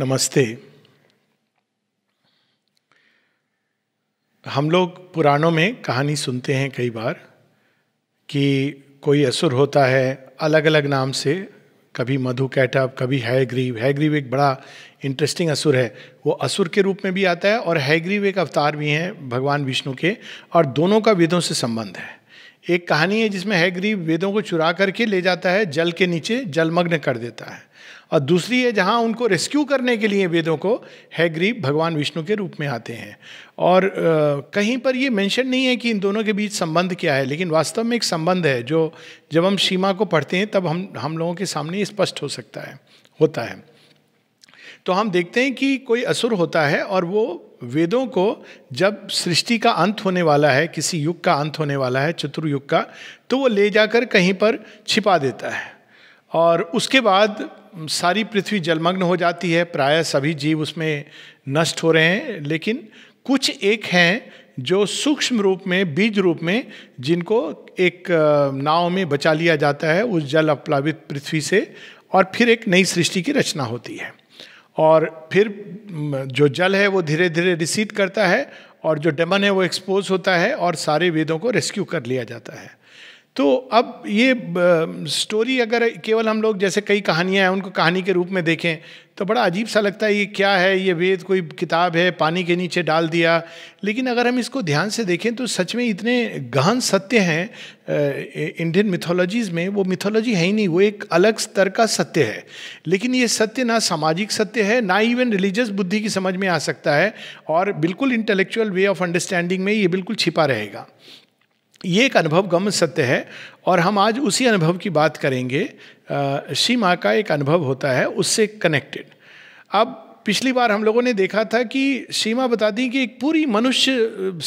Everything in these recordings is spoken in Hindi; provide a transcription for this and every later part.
नमस्ते हम लोग पुराणों में कहानी सुनते हैं कई बार कि कोई असुर होता है अलग अलग नाम से कभी मधु कैटअप कभी हैग्रीव हैग्रीव एक बड़ा इंटरेस्टिंग असुर है वो असुर के रूप में भी आता है और हैग्रीव एक अवतार भी हैं भगवान विष्णु के और दोनों का वेदों से संबंध है एक कहानी है जिसमें हैग्रीव वेदों को चुरा करके ले जाता है जल के नीचे जलमग्न कर देता है और दूसरी है जहाँ उनको रेस्क्यू करने के लिए वेदों को हैग्रीब भगवान विष्णु के रूप में आते हैं और कहीं पर ये मेंशन नहीं है कि इन दोनों के बीच संबंध क्या है लेकिन वास्तव में एक संबंध है जो जब हम सीमा को पढ़ते हैं तब हम हम लोगों के सामने स्पष्ट हो सकता है होता है तो हम देखते हैं कि कोई असुर होता है और वो वेदों को जब सृष्टि का अंत होने वाला है किसी युग का अंत होने वाला है चतुर्युग का तो वो ले जाकर कहीं पर छिपा देता है और उसके बाद सारी पृथ्वी जलमग्न हो जाती है प्राय सभी जीव उसमें नष्ट हो रहे हैं लेकिन कुछ एक हैं जो सूक्ष्म रूप में बीज रूप में जिनको एक नाव में बचा लिया जाता है उस जल अपलावित पृथ्वी से और फिर एक नई सृष्टि की रचना होती है और फिर जो जल है वो धीरे धीरे रिसीट करता है और जो डेमन है वो एक्सपोज होता है और सारे वेदों को रेस्क्यू कर लिया जाता है तो अब ये स्टोरी अगर केवल हम लोग जैसे कई कहानियाँ हैं उनको कहानी के रूप में देखें तो बड़ा अजीब सा लगता है ये क्या है ये वेद कोई किताब है पानी के नीचे डाल दिया लेकिन अगर हम इसको ध्यान से देखें तो सच में इतने गहन सत्य हैं इंडियन मिथोलॉजीज़ में वो मिथोलॉजी है ही नहीं वो एक अलग स्तर का सत्य है लेकिन ये सत्य ना सामाजिक सत्य है ना इवन रिलीजियस बुद्धि की समझ में आ सकता है और बिल्कुल इंटेलेक्चुअल वे ऑफ अंडरस्टैंडिंग में ये बिल्कुल छिपा रहेगा ये एक अनुभव गम सत्य है और हम आज उसी अनुभव की बात करेंगे श्री माँ का एक अनुभव होता है उससे कनेक्टेड अब पिछली बार हम लोगों ने देखा था कि सीमा बता दी कि एक पूरी मनुष्य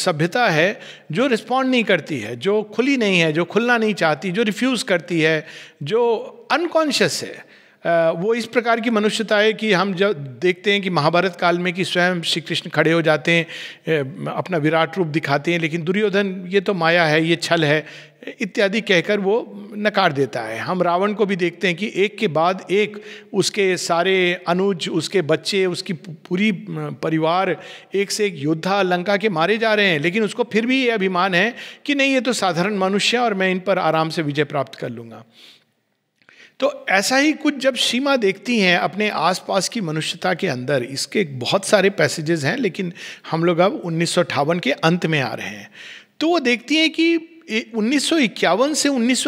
सभ्यता है जो रिस्पॉन्ड नहीं करती है जो खुली नहीं है जो खुलना नहीं चाहती जो रिफ्यूज़ करती है जो अनकॉन्शियस है वो इस प्रकार की मनुष्यता है कि हम जब देखते हैं कि महाभारत काल में कि स्वयं श्री कृष्ण खड़े हो जाते हैं अपना विराट रूप दिखाते हैं लेकिन दुर्योधन ये तो माया है ये छल है इत्यादि कहकर वो नकार देता है हम रावण को भी देखते हैं कि एक के बाद एक उसके सारे अनुज उसके बच्चे उसकी पूरी परिवार एक से एक योद्धा लंका के मारे जा रहे हैं लेकिन उसको फिर भी ये अभिमान है कि नहीं ये तो साधारण मनुष्य और मैं इन पर आराम से विजय प्राप्त कर लूँगा तो ऐसा ही कुछ जब सीमा देखती हैं अपने आसपास की मनुष्यता के अंदर इसके बहुत सारे पैसेजेस हैं लेकिन हम लोग अब उन्नीस के अंत में आ रहे हैं तो वो देखती हैं कि उन्नीस से उन्नीस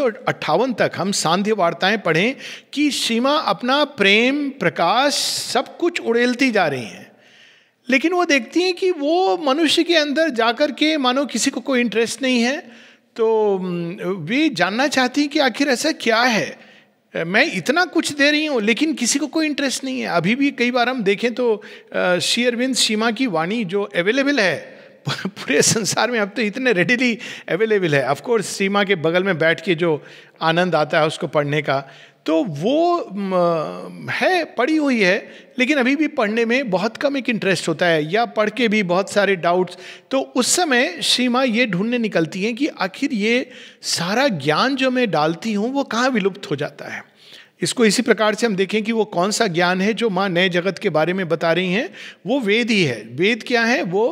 तक हम सांध्य वार्ताएं पढ़ें कि सीमा अपना प्रेम प्रकाश सब कुछ उड़ेलती जा रही हैं लेकिन वो देखती हैं कि वो मनुष्य के अंदर जाकर के मानो किसी को कोई इंटरेस्ट नहीं है तो वे जानना चाहती हैं कि आखिर ऐसा क्या है मैं इतना कुछ दे रही हूँ लेकिन किसी को कोई इंटरेस्ट नहीं है अभी भी कई बार हम देखें तो श्री अरविंद सीमा की वाणी जो अवेलेबल है पूरे संसार में अब तो इतने रेडिली अवेलेबल है ऑफकोर्स सीमा के बगल में बैठ के जो आनंद आता है उसको पढ़ने का तो वो है पढ़ी हुई है लेकिन अभी भी पढ़ने में बहुत कम एक इंटरेस्ट होता है या पढ़ के भी बहुत सारे डाउट्स तो उस समय सीमा ये ढूंढने निकलती हैं कि आखिर ये सारा ज्ञान जो मैं डालती हूँ वो कहाँ विलुप्त हो जाता है इसको इसी प्रकार से हम देखें कि वो कौन सा ज्ञान है जो माँ नए जगत के बारे में बता रही हैं वो वेद ही है वेद क्या है वो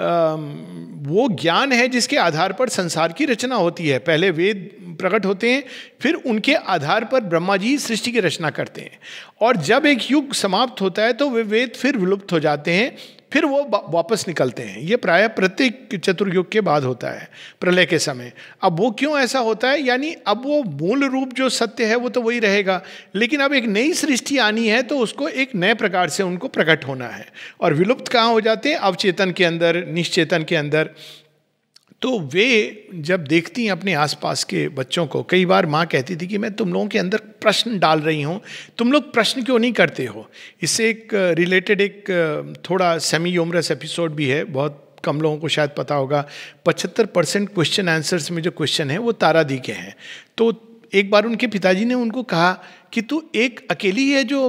वो ज्ञान है जिसके आधार पर संसार की रचना होती है पहले वेद प्रकट होते हैं फिर उनके आधार पर ब्रह्मा जी सृष्टि की रचना करते हैं और जब एक युग समाप्त होता है तो वे वेद फिर विलुप्त हो जाते हैं फिर वो वापस निकलते हैं ये प्राय प्रत्येक चतुर्युग के बाद होता है प्रलय के समय अब वो क्यों ऐसा होता है यानी अब वो मूल रूप जो सत्य है वो तो वही रहेगा लेकिन अब एक नई सृष्टि आनी है तो उसको एक नए प्रकार से उनको प्रकट होना है और विलुप्त कहाँ हो जाते हैं अवचेतन के अंदर निश्चेतन के अंदर तो वे जब देखती हैं अपने आसपास के बच्चों को कई बार माँ कहती थी कि मैं तुम लोगों के अंदर प्रश्न डाल रही हूँ तुम लोग प्रश्न क्यों नहीं करते हो इससे एक रिलेटेड एक थोड़ा सेमी यूमरस एपिसोड भी है बहुत कम लोगों को शायद पता होगा पचहत्तर परसेंट क्वेश्चन आंसर्स में जो क्वेश्चन है वो तारा दी के हैं तो एक बार उनके पिताजी ने उनको कहा कि तू एक अकेली है जो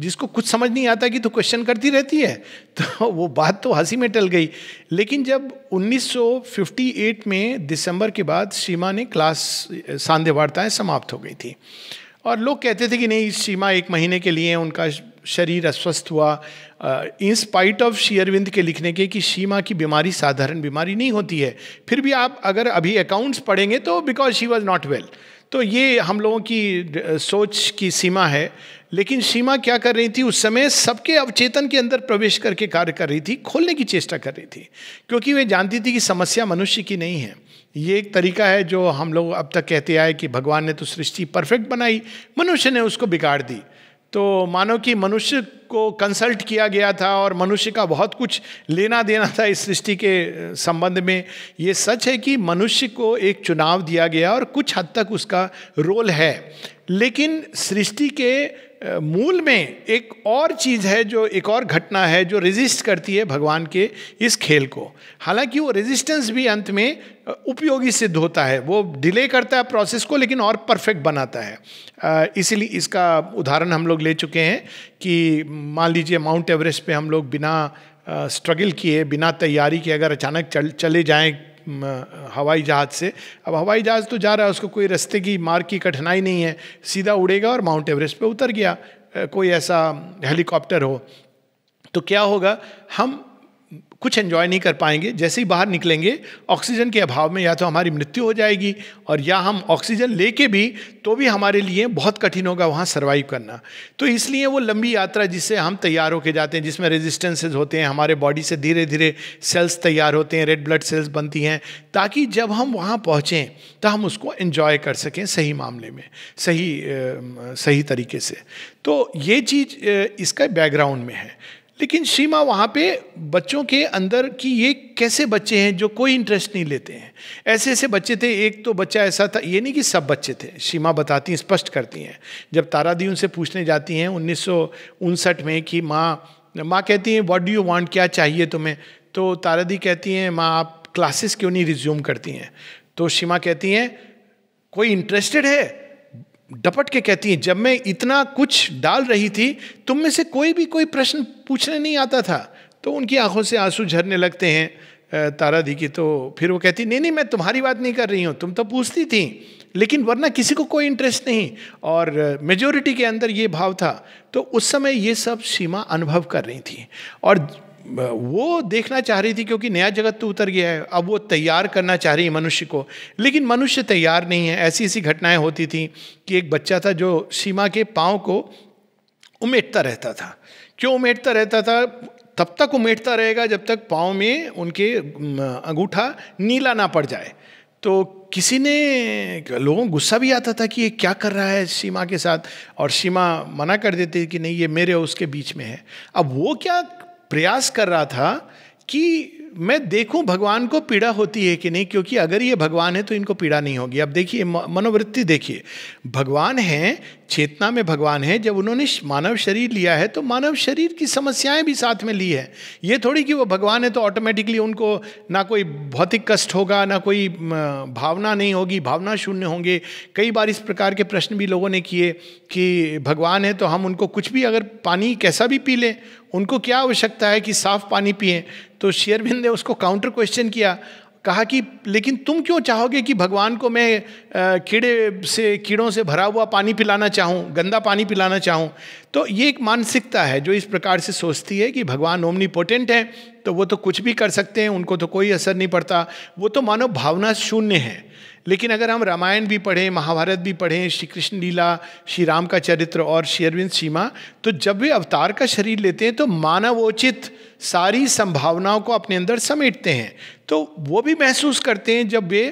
जिसको कुछ समझ नहीं आता कि तू क्वेश्चन करती रहती है तो वो बात तो हंसी में टल गई लेकिन जब 1958 में दिसंबर के बाद सीमा ने क्लास सांधे वार्ताएँ समाप्त हो गई थी और लोग कहते थे कि नहीं सीमा एक महीने के लिए उनका शरीर अस्वस्थ हुआ इन स्पाइट ऑफ शेयरविंद के लिखने के कि सीमा की बीमारी साधारण बीमारी नहीं होती है फिर भी आप अगर अभी अकाउंट्स पढ़ेंगे तो because she was not well तो ये हम लोगों की सोच की सीमा है लेकिन सीमा क्या कर रही थी उस समय सबके अवचेतन के अंदर प्रवेश करके कार्य कर रही थी खोलने की चेष्टा कर रही थी क्योंकि वे जानती थी कि समस्या मनुष्य की नहीं है ये एक तरीका है जो हम लोग अब तक कहते आए कि भगवान ने तो सृष्टि परफेक्ट बनाई मनुष्य ने उसको बिगाड़ दी तो मानो कि मनुष्य को कंसल्ट किया गया था और मनुष्य का बहुत कुछ लेना देना था इस सृष्टि के संबंध में ये सच है कि मनुष्य को एक चुनाव दिया गया और कुछ हद तक उसका रोल है लेकिन सृष्टि के मूल में एक और चीज़ है जो एक और घटना है जो रेजिस्ट करती है भगवान के इस खेल को हालांकि वो रेजिस्टेंस भी अंत में उपयोगी सिद्ध होता है वो डिले करता है प्रोसेस को लेकिन और परफेक्ट बनाता है इसीलिए इसका उदाहरण हम लोग ले चुके हैं कि मान लीजिए माउंट एवरेस्ट पे हम लोग बिना स्ट्रगल किए बिना तैयारी के अगर अचानक चल चले जाएँ हवाई जहाज़ से अब हवाई जहाज़ तो जा रहा है उसको कोई रास्ते की मार्ग की कठिनाई नहीं है सीधा उड़ेगा और माउंट एवरेस्ट पे उतर गया कोई ऐसा हेलीकॉप्टर हो तो क्या होगा हम कुछ एंजॉय नहीं कर पाएंगे जैसे ही बाहर निकलेंगे ऑक्सीजन के अभाव में या तो हमारी मृत्यु हो जाएगी और या हम ऑक्सीजन लेके भी तो भी हमारे लिए बहुत कठिन होगा वहाँ सर्वाइव करना तो इसलिए वो लंबी यात्रा जिससे हम तैयार होके जाते हैं जिसमें रेजिस्टेंसेज होते हैं हमारे बॉडी से धीरे धीरे सेल्स तैयार होते हैं रेड ब्लड सेल्स बनती हैं ताकि जब हम वहाँ पहुँचें तो हम उसको इन्जॉय कर सकें सही मामले में सही सही तरीके से तो ये चीज़ इसका बैकग्राउंड में है लेकिन सीमा वहाँ पे बच्चों के अंदर कि ये कैसे बच्चे हैं जो कोई इंटरेस्ट नहीं लेते हैं ऐसे ऐसे बच्चे थे एक तो बच्चा ऐसा था ये नहीं कि सब बच्चे थे सीमा बताती हैं स्पष्ट करती हैं जब तारादी उनसे पूछने जाती हैं उन्नीस में कि माँ माँ कहती हैं वॉट डू यू वॉन्ट क्या चाहिए तुम्हें तो तारादी कहती हैं माँ आप क्लासेस क्यों नहीं रिज्यूम करती हैं तो सीमा कहती हैं कोई इंटरेस्टेड है डपट के कहती हैं जब मैं इतना कुछ डाल रही थी तुम में से कोई भी कोई प्रश्न पूछने नहीं आता था तो उनकी आंखों से आंसू झरने लगते हैं तारा दी की तो फिर वो कहती नहीं नहीं मैं तुम्हारी बात नहीं कर रही हूँ तुम तो पूछती थी लेकिन वरना किसी को कोई इंटरेस्ट नहीं और मेजोरिटी के अंदर ये भाव था तो उस समय ये सब सीमा अनुभव कर रही थी और वो देखना चाह रही थी क्योंकि नया जगत तो उतर गया है अब वो तैयार करना चाह रही है मनुष्य को लेकिन मनुष्य तैयार नहीं है ऐसी ऐसी घटनाएं होती थी कि एक बच्चा था जो सीमा के पाँव को उमेटता रहता था क्यों उमेटता रहता था तब तक उमेटता रहेगा जब तक पाँव में उनके अंगूठा नीला ना पड़ जाए तो किसी ने लोगों को गुस्सा भी आता था कि ये क्या कर रहा है सीमा के साथ और सीमा मना कर देती कि नहीं ये मेरे और उसके बीच में है अब वो क्या प्रयास कर रहा था कि मैं देखूं भगवान को पीड़ा होती है कि नहीं क्योंकि अगर ये भगवान है तो इनको पीड़ा नहीं होगी अब देखिए मनोवृत्ति देखिए भगवान है चेतना में भगवान है जब उन्होंने मानव शरीर लिया है तो मानव शरीर की समस्याएं भी साथ में ली है ये थोड़ी कि वो भगवान है तो ऑटोमेटिकली उनको ना कोई भौतिक कष्ट होगा ना कोई भावना नहीं होगी भावना शून्य होंगे कई बार इस प्रकार के प्रश्न भी लोगों ने किए कि भगवान है तो हम उनको कुछ भी अगर पानी कैसा भी पी लें उनको क्या आवश्यकता है कि साफ पानी पिए तो शेयरबिंद ने उसको काउंटर क्वेश्चन किया कहा कि लेकिन तुम क्यों चाहोगे कि भगवान को मैं कीड़े से कीड़ों से भरा हुआ पानी पिलाना चाहूँ गंदा पानी पिलाना चाहूँ तो ये एक मानसिकता है जो इस प्रकार से सोचती है कि भगवान ओमनी पोटेंट है तो वो तो कुछ भी कर सकते हैं उनको तो कोई असर नहीं पड़ता वो तो मानव भावना शून्य है लेकिन अगर हम रामायण भी पढ़ें महाभारत भी पढ़ें श्री कृष्ण लीला श्री राम का चरित्र और श्री अरविंद सीमा तो जब वे अवतार का शरीर लेते हैं तो मानवोचित सारी संभावनाओं को अपने अंदर समेटते हैं तो वो भी महसूस करते हैं जब वे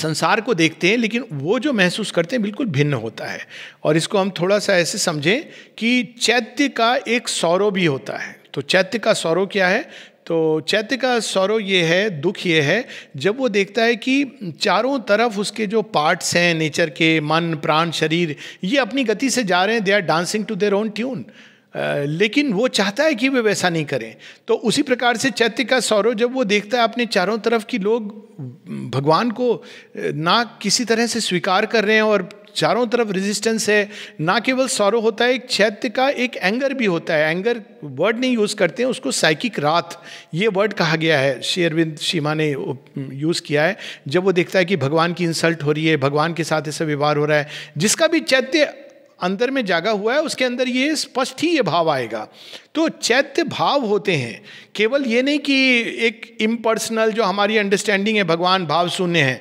संसार को देखते हैं लेकिन वो जो महसूस करते हैं बिल्कुल भिन्न होता है और इसको हम थोड़ा सा ऐसे समझें कि चैत्य का एक सौरव भी होता है तो चैत्य का सौरव क्या है तो चैत्य का सौरव ये है दुख ये है जब वो देखता है कि चारों तरफ उसके जो पार्ट्स हैं नेचर के मन प्राण शरीर ये अपनी गति से जा रहे हैं they are dancing to their own tune लेकिन वो चाहता है कि वे वैसा नहीं करें तो उसी प्रकार से चैत्य का सौरव जब वो देखता है अपने चारों तरफ कि लोग भगवान को ना किसी तरह से स्वीकार कर रहे हैं और चारों तरफ रेजिस्टेंस है ना केवल सौरव होता है एक चैत्य का एक एंगर भी होता है एंगर वर्ड नहीं यूज़ करते हैं उसको साइकिक रात ये वर्ड कहा गया है श्री अरविंद शीमा ने यूज़ किया है जब वो देखता है कि भगवान की इंसल्ट हो रही है भगवान के साथ ऐसा व्यवहार हो रहा है जिसका भी चैत्य अंदर में जागा हुआ है उसके अंदर ये स्पष्ट ही ये भाव आएगा तो चैत्य भाव होते हैं केवल ये नहीं कि एक इम्पर्सनल जो हमारी अंडरस्टैंडिंग है भगवान भाव शून्य है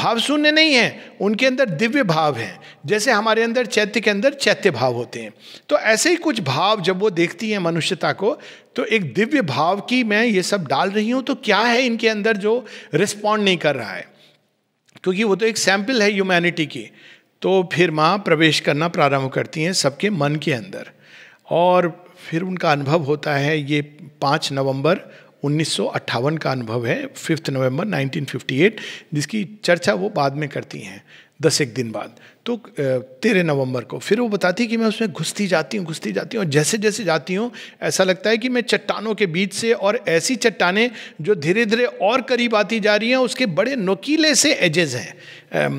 भाव शून्य नहीं है उनके अंदर दिव्य भाव है जैसे हमारे अंदर चैत्य के अंदर चैत्य भाव होते हैं तो ऐसे ही कुछ भाव जब वो देखती है मनुष्यता को तो एक दिव्य भाव की मैं ये सब डाल रही हूँ तो क्या है इनके अंदर जो रिस्पॉन्ड नहीं कर रहा है क्योंकि वो तो एक सैंपल है ह्यूमैनिटी की तो फिर माँ प्रवेश करना प्रारंभ करती हैं सबके मन के अंदर और फिर उनका अनुभव होता है ये पाँच नवंबर उन्नीस का अनुभव है फिफ्थ नवंबर 1958 जिसकी चर्चा वो बाद में करती हैं दस एक दिन बाद तो तेरह नवंबर को फिर वो बताती है कि मैं उसमें घुसती जाती हूँ घुसती जाती हूँ और जैसे जैसे जाती हूँ ऐसा लगता है कि मैं चट्टानों के बीच से और ऐसी चट्टाने जो धीरे धीरे और करीब आती जा रही हैं उसके बड़े नोकीले से एजेस हैं um,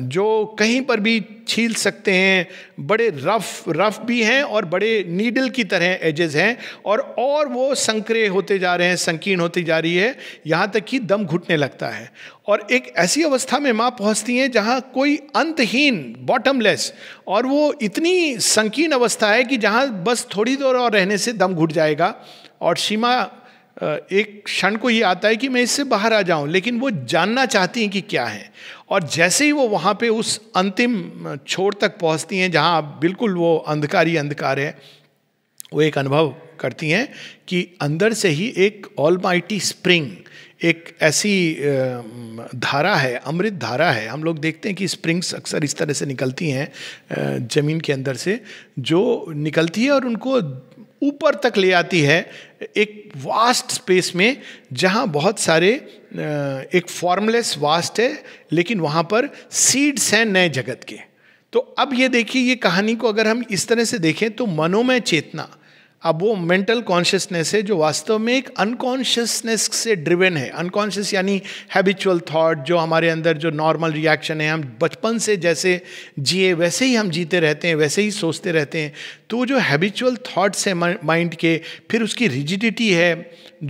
uh, जो कहीं पर भी छील सकते हैं बड़े रफ रफ भी हैं और बड़े नीडल की तरह एजेस हैं और और वो संक्रिय होते जा रहे हैं संकीर्ण होती जा रही है यहाँ तक कि दम घुटने लगता है और एक ऐसी अवस्था में माँ पहुँचती हैं जहाँ कोई अंतहीन बॉटमलेस और वो इतनी संकीर्ण अवस्था है कि जहाँ बस थोड़ी देर और रहने से दम घुट जाएगा और सीमा एक क्षण को ही आता है कि मैं इससे बाहर आ जाऊं लेकिन वो जानना चाहती हैं कि क्या है और जैसे ही वो वहाँ पे उस अंतिम छोर तक पहुँचती हैं जहाँ बिल्कुल वो अंधकार ही अंधकार है वो एक अनुभव करती हैं कि अंदर से ही एक ऑल स्प्रिंग एक ऐसी धारा है अमृत धारा है हम लोग देखते हैं कि स्प्रिंग्स अक्सर इस तरह से निकलती हैं ज़मीन के अंदर से जो निकलती है और उनको ऊपर तक ले आती है एक वास्ट स्पेस में जहाँ बहुत सारे एक फॉर्मलेस वास्ट है लेकिन वहाँ पर सीड्स हैं नए जगत के तो अब ये देखिए ये कहानी को अगर हम इस तरह से देखें तो मनोमय चेतना अब वो मेंटल कॉन्शियसनेस है जो वास्तव में एक अनकॉन्शियसनेस से ड्रिवेन है अनकॉन्शियस यानी हैबिचुअल थॉट जो हमारे अंदर जो नॉर्मल रिएक्शन है हम बचपन से जैसे जिए वैसे ही हम जीते रहते हैं वैसे ही सोचते रहते हैं तो जो हैबिचुअल थाट्स है माइंड के फिर उसकी रिजिडिटी है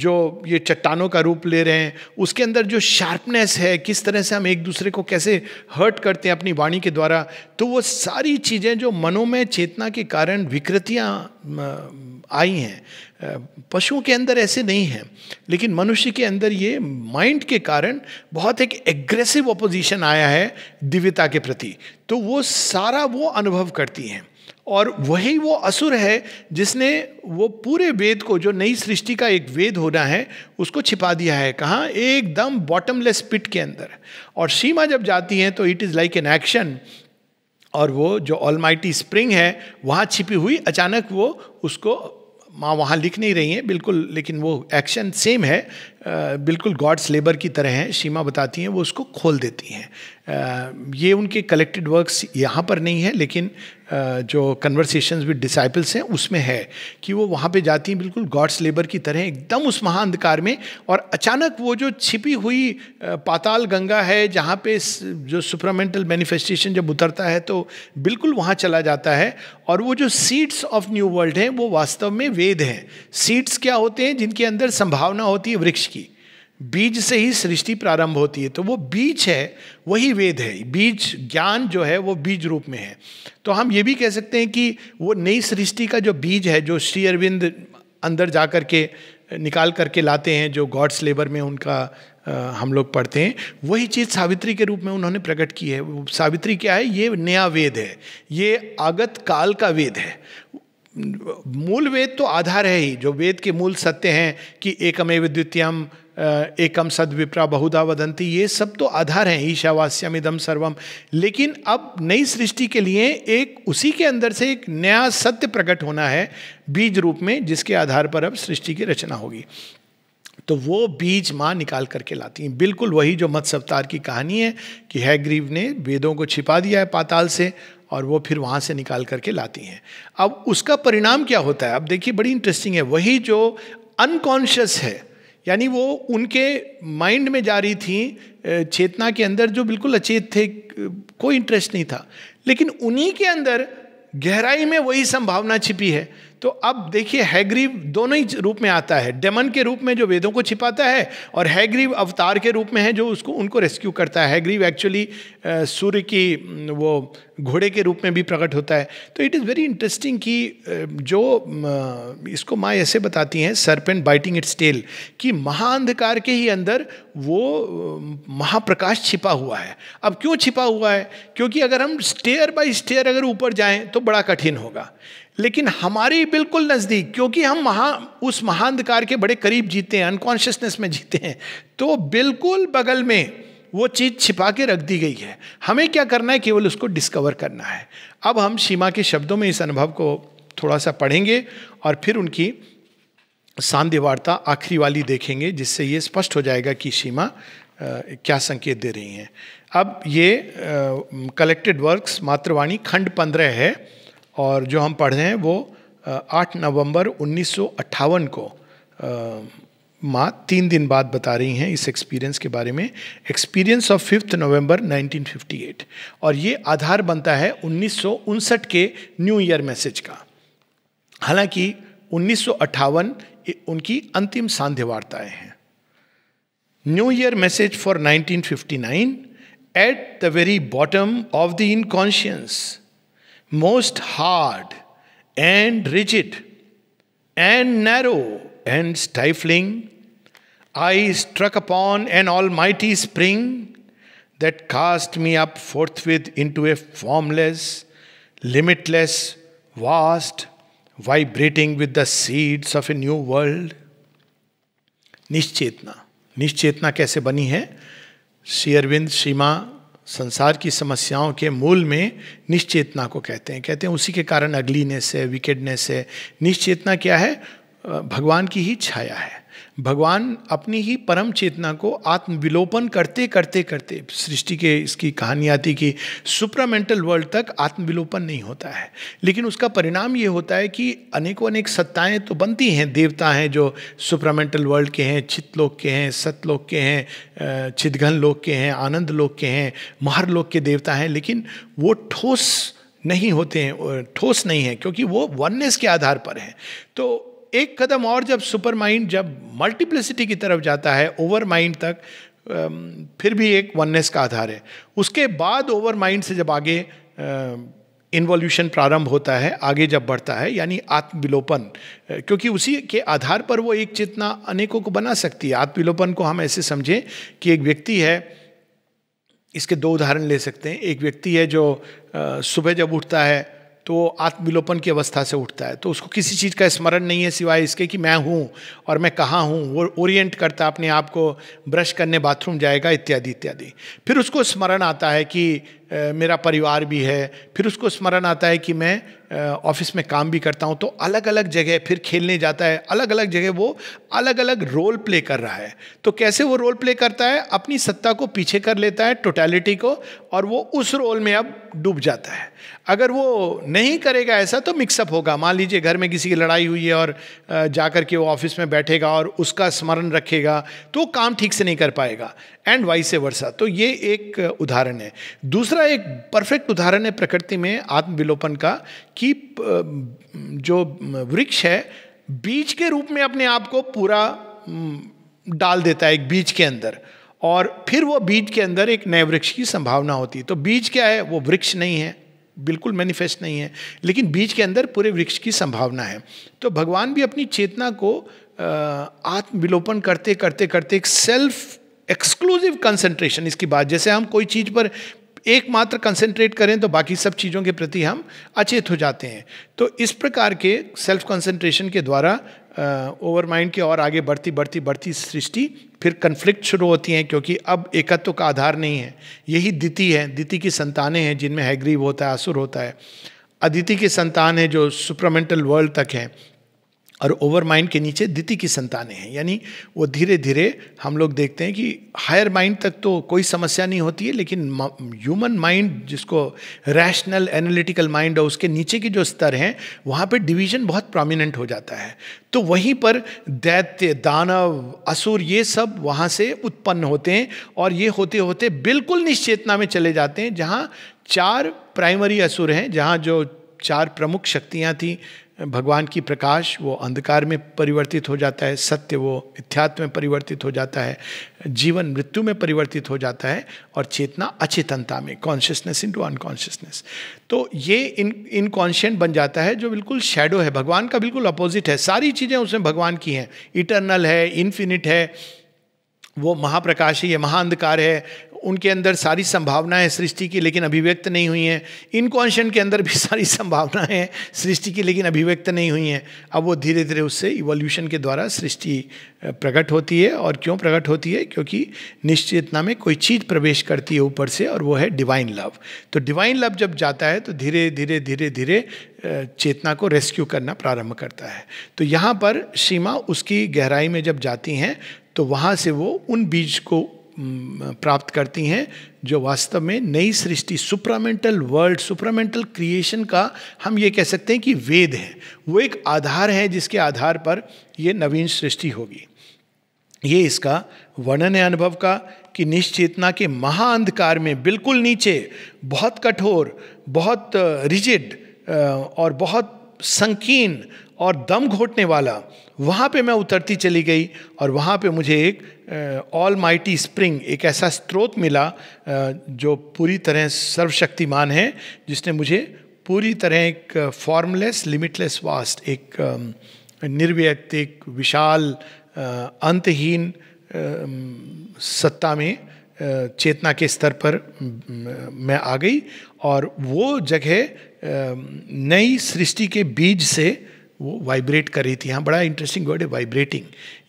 जो ये चट्टानों का रूप ले रहे हैं उसके अंदर जो शार्पनेस है किस तरह से हम एक दूसरे को कैसे हर्ट करते हैं अपनी वाणी के द्वारा तो वो सारी चीज़ें जो मनो में चेतना के कारण विकृतियाँ आई हैं पशुओं के अंदर ऐसे नहीं हैं लेकिन मनुष्य के अंदर ये माइंड के कारण बहुत एक एग्रेसिव ऑपोजिशन आया है दिव्यता के प्रति तो वो सारा वो अनुभव करती हैं और वही वो असुर है जिसने वो पूरे वेद को जो नई सृष्टि का एक वेद होना है उसको छिपा दिया है कहाँ एकदम बॉटमलेस पिट के अंदर और सीमा जब जाती हैं तो it is like an action और वो जो ऑलमाइटी स्प्रिंग है वहाँ छिपी हुई अचानक वो उसको माँ वहाँ लिख नहीं रही हैं बिल्कुल लेकिन वो एक्शन सेम है बिल्कुल गॉड्स लेबर की तरह हैं सीमा बताती हैं वो उसको खोल देती हैं ये उनके कलेक्टेड वर्क्स यहाँ पर नहीं है लेकिन जो कन्वर्सेशंस विद डिसाइपल्स हैं उसमें है कि वो वहाँ पे जाती हैं बिल्कुल गॉड्स लेबर की तरह एकदम उस महाअंधकार में और अचानक वो जो छिपी हुई पाताल गंगा है जहाँ पे जो सुपरामेंटल मैनिफेस्टेशन जब उतरता है तो बिल्कुल वहाँ चला जाता है और वो जो सीड्स ऑफ न्यू वर्ल्ड हैं वो वास्तव में वेद हैं सीड्स क्या होते हैं जिनके अंदर संभावना होती है वृक्ष बीज से ही सृष्टि प्रारंभ होती है तो वो बीज है वही वेद है बीज ज्ञान जो है वो बीज रूप में है तो हम ये भी कह सकते हैं कि वो नई सृष्टि का जो बीज है जो श्री अरविंद अंदर जा कर के निकाल करके लाते हैं जो गॉड्स लेबर में उनका हम लोग पढ़ते हैं वही चीज़ सावित्री के रूप में उन्होंने प्रकट की है सावित्री क्या है ये नया वेद है ये आगत काल का वेद है मूल वेद तो आधार है ही जो वेद के मूल सत्य हैं कि एकमेव द्वितीयम एकम विप्रा बहुधा वदंती ये सब तो आधार हैं ईशावास्यम इदम सर्वम लेकिन अब नई सृष्टि के लिए एक उसी के अंदर से एक नया सत्य प्रकट होना है बीज रूप में जिसके आधार पर अब सृष्टि की रचना होगी तो वो बीज माँ निकाल करके लाती हैं बिल्कुल वही जो मत्सवतार की कहानी है कि हैग्रीव ने वेदों को छिपा दिया है पाताल से और वो फिर वहाँ से निकाल करके लाती हैं अब उसका परिणाम क्या होता है अब देखिए बड़ी इंटरेस्टिंग है वही जो अनकॉन्शियस है यानी वो उनके माइंड में जा रही थी चेतना के अंदर जो बिल्कुल अचेत थे कोई इंटरेस्ट नहीं था लेकिन उन्हीं के अंदर गहराई में वही संभावना छिपी है तो अब देखिए हैग्रीव दोनों ही रूप में आता है डेमन के रूप में जो वेदों को छिपाता है और हैग्रीव अवतार के रूप में है जो उसको उनको रेस्क्यू करता है हैग्रीव एक्चुअली सूर्य की वो घोड़े के रूप में भी प्रकट होता है तो इट इज़ वेरी इंटरेस्टिंग कि जो इसको माँ ऐसे बताती हैं सरपेंट बाइटिंग इट्स टेल कि महाअंधकार के ही अंदर वो महाप्रकाश छिपा हुआ है अब क्यों छिपा हुआ है क्योंकि अगर हम स्टेयर बाय स्टेयर अगर ऊपर जाएं तो बड़ा कठिन होगा लेकिन हमारे बिल्कुल नज़दीक क्योंकि हम महा उस महाअंधकार के बड़े करीब जीते हैं अनकॉन्शियसनेस में जीते हैं तो बिल्कुल बगल में वो चीज़ छिपा के रख दी गई है हमें क्या करना है केवल उसको डिस्कवर करना है अब हम सीमा के शब्दों में इस अनुभव को थोड़ा सा पढ़ेंगे और फिर उनकी सांध्य वार्ता आखिरी वाली देखेंगे जिससे ये स्पष्ट हो जाएगा कि सीमा क्या संकेत दे रही हैं अब ये कलेक्टेड वर्क्स मातृवाणी खंड पंद्रह है और जो हम पढ़ रहे हैं वो आठ नवंबर उन्नीस को माँ तीन दिन बाद बता रही हैं इस एक्सपीरियंस के बारे में एक्सपीरियंस ऑफ फिफ्थ नवंबर 1958 और ये आधार बनता है उन्नीस के न्यू ईयर मैसेज का हालांकि उन्नीस उनकी अंतिम सांध्य वार्ताएं हैं new year message for 1959 at the very bottom of the inconscience most hard and rigid and narrow and stifling, I struck upon an almighty spring that cast me up forthwith into a formless, limitless, vast, vibrating with the seeds of a new world. निश्चेतना निश्चेतना कैसे बनी है श्री अरविंद सीमा संसार की समस्याओं के मूल में निश्चेतना को कहते हैं कहते हैं उसी के कारण अगलीनेस है विकेडनेस है निश्चेतना क्या है भगवान की ही छाया है भगवान अपनी ही परम चेतना को आत्मविलोपन करते करते करते सृष्टि के इसकी कहानी आती कि सुप्रामेंटल वर्ल्ड तक आत्मविलोपन नहीं होता है लेकिन उसका परिणाम ये होता है कि अनेकों अनेक सत्ताएं तो बनती हैं देवता हैं जो सुप्रामेंटल वर्ल्ड के हैं लोक के हैं सतलोक के हैं छिदघन लोक के हैं आनंद लोक के हैं महर लोक के देवता हैं लेकिन वो ठोस नहीं होते हैं ठोस नहीं है क्योंकि वो वननेस के आधार पर हैं तो एक कदम और जब सुपर माइंड जब मल्टीप्लिसिटी की तरफ जाता है ओवर माइंड तक फिर भी एक वननेस का आधार है उसके बाद ओवर माइंड से जब आगे इन्वोल्यूशन प्रारंभ होता है आगे जब बढ़ता है यानी आत्मविलोपन क्योंकि उसी के आधार पर वो एक चेतना अनेकों को बना सकती है आत्मविलोपन को हम ऐसे समझें कि एक व्यक्ति है इसके दो उदाहरण ले सकते हैं एक व्यक्ति है जो सुबह जब उठता है तो वो आत्मविलोपन की अवस्था से उठता है तो उसको किसी चीज़ का स्मरण नहीं है सिवाय इसके कि मैं हूँ और मैं कहाँ हूँ वो ओरिएंट करता अपने आप को ब्रश करने बाथरूम जाएगा इत्यादि इत्यादि फिर उसको स्मरण आता है कि मेरा परिवार भी है फिर उसको स्मरण आता है कि मैं ऑफिस में काम भी करता हूँ तो अलग अलग जगह फिर खेलने जाता है अलग अलग जगह वो अलग अलग रोल प्ले कर रहा है तो कैसे वो रोल प्ले करता है अपनी सत्ता को पीछे कर लेता है टोटैलिटी को और वो उस रोल में अब डूब जाता है अगर वो नहीं करेगा ऐसा तो मिक्सअप होगा मान लीजिए घर में किसी की लड़ाई हुई है और जाकर के वो ऑफिस में बैठेगा और उसका स्मरण रखेगा तो काम ठीक से नहीं कर पाएगा एंड वाइस ए वर्षा तो ये एक उदाहरण है दूसरा दूसरा एक परफेक्ट उदाहरण है प्रकृति में आत्मविलोपन का कि जो वृक्ष है बीज के रूप में अपने आप को पूरा डाल देता है एक बीज के अंदर और फिर वो बीज के अंदर एक नए वृक्ष की संभावना होती है तो बीज क्या है वो वृक्ष नहीं है बिल्कुल मैनिफेस्ट नहीं है लेकिन बीज के अंदर पूरे वृक्ष की संभावना है तो भगवान भी अपनी चेतना को आत्मविलोपन करते करते करते एक सेल्फ एक्सक्लूसिव कंसंट्रेशन इसकी बात जैसे हम कोई चीज़ पर एकमात्र कंसेंट्रेट करें तो बाकी सब चीज़ों के प्रति हम अचेत हो जाते हैं तो इस प्रकार के सेल्फ कंसेंट्रेशन के द्वारा ओवर माइंड के और आगे बढ़ती बढ़ती बढ़ती सृष्टि फिर कन्फ्लिक्ट शुरू होती हैं क्योंकि अब एकत्व का आधार नहीं है यही दिति है दिति की संतानें हैं जिनमें हैग्रीव होता है असुर होता है अदिति की संतान है जो सुप्रमेंटल वर्ल्ड तक हैं और ओवर माइंड के नीचे दिति की संतानें हैं यानी वो धीरे धीरे हम लोग देखते हैं कि हायर माइंड तक तो कोई समस्या नहीं होती है लेकिन ह्यूमन माइंड जिसको रैशनल एनालिटिकल माइंड और उसके नीचे के जो स्तर हैं वहाँ पे डिवीजन बहुत प्रोमिनेंट हो जाता है तो वहीं पर दैत्य दानव असुर ये सब वहाँ से उत्पन्न होते हैं और ये होते होते बिल्कुल निश्चेतना में चले जाते हैं जहाँ चार प्राइमरी असुर हैं जहाँ जो चार प्रमुख शक्तियाँ थीं भगवान की प्रकाश वो अंधकार में परिवर्तित हो जाता है सत्य वो इथ्यात्म में परिवर्तित हो जाता है जीवन मृत्यु में परिवर्तित हो जाता है और चेतना अचेतनता में कॉन्शियसनेस इनटू अनकॉन्शियसनेस तो ये इन इनकॉन्शियंट बन जाता है जो बिल्कुल शेडो है भगवान का बिल्कुल अपोजिट है सारी चीज़ें उसमें भगवान की हैं इटरनल है इन्फिनिट है वो महाप्रकाश है ये महाअंधकार है उनके अंदर सारी संभावनाएं सृष्टि की लेकिन अभिव्यक्त नहीं हुई हैं इनकॉन्शन के अंदर भी सारी संभावनाएं सृष्टि की लेकिन अभिव्यक्त नहीं हुई हैं अब वो धीरे धीरे उससे इवोल्यूशन के द्वारा सृष्टि प्रकट होती है और क्यों प्रकट होती है क्योंकि निश्चेतना में कोई चीज़ प्रवेश करती है ऊपर से और वो है डिवाइन लव तो डिवाइन लव जब जाता है तो धीरे धीरे धीरे धीरे चेतना को रेस्क्यू करना प्रारंभ करता है तो यहाँ पर सीमा उसकी गहराई में जब जाती हैं तो वहाँ से वो उन बीज को प्राप्त करती हैं जो वास्तव में नई सृष्टि सुप्रामेंटल वर्ल्ड सुप्रामेंटल क्रिएशन का हम ये कह सकते हैं कि वेद है वो एक आधार है जिसके आधार पर ये नवीन सृष्टि होगी ये इसका वर्णन है अनुभव का कि निश्चेतना के महाअंधकार में बिल्कुल नीचे बहुत कठोर बहुत रिजिड और बहुत संकीर्ण और दम घोटने वाला वहाँ पे मैं उतरती चली गई और वहाँ पे मुझे एक ऑल माइटी स्प्रिंग एक ऐसा स्रोत मिला जो पूरी तरह सर्वशक्तिमान है जिसने मुझे पूरी तरह एक फॉर्मलेस लिमिटलेस वास्ट एक निर्व्यक्त एक विशाल अंतहीन सत्ता में चेतना के स्तर पर मैं आ गई और वो जगह नई सृष्टि के बीज से वो वाइब्रेट कर रही थी यहाँ बड़ा इंटरेस्टिंग वर्ड है वाइब्रेटिंग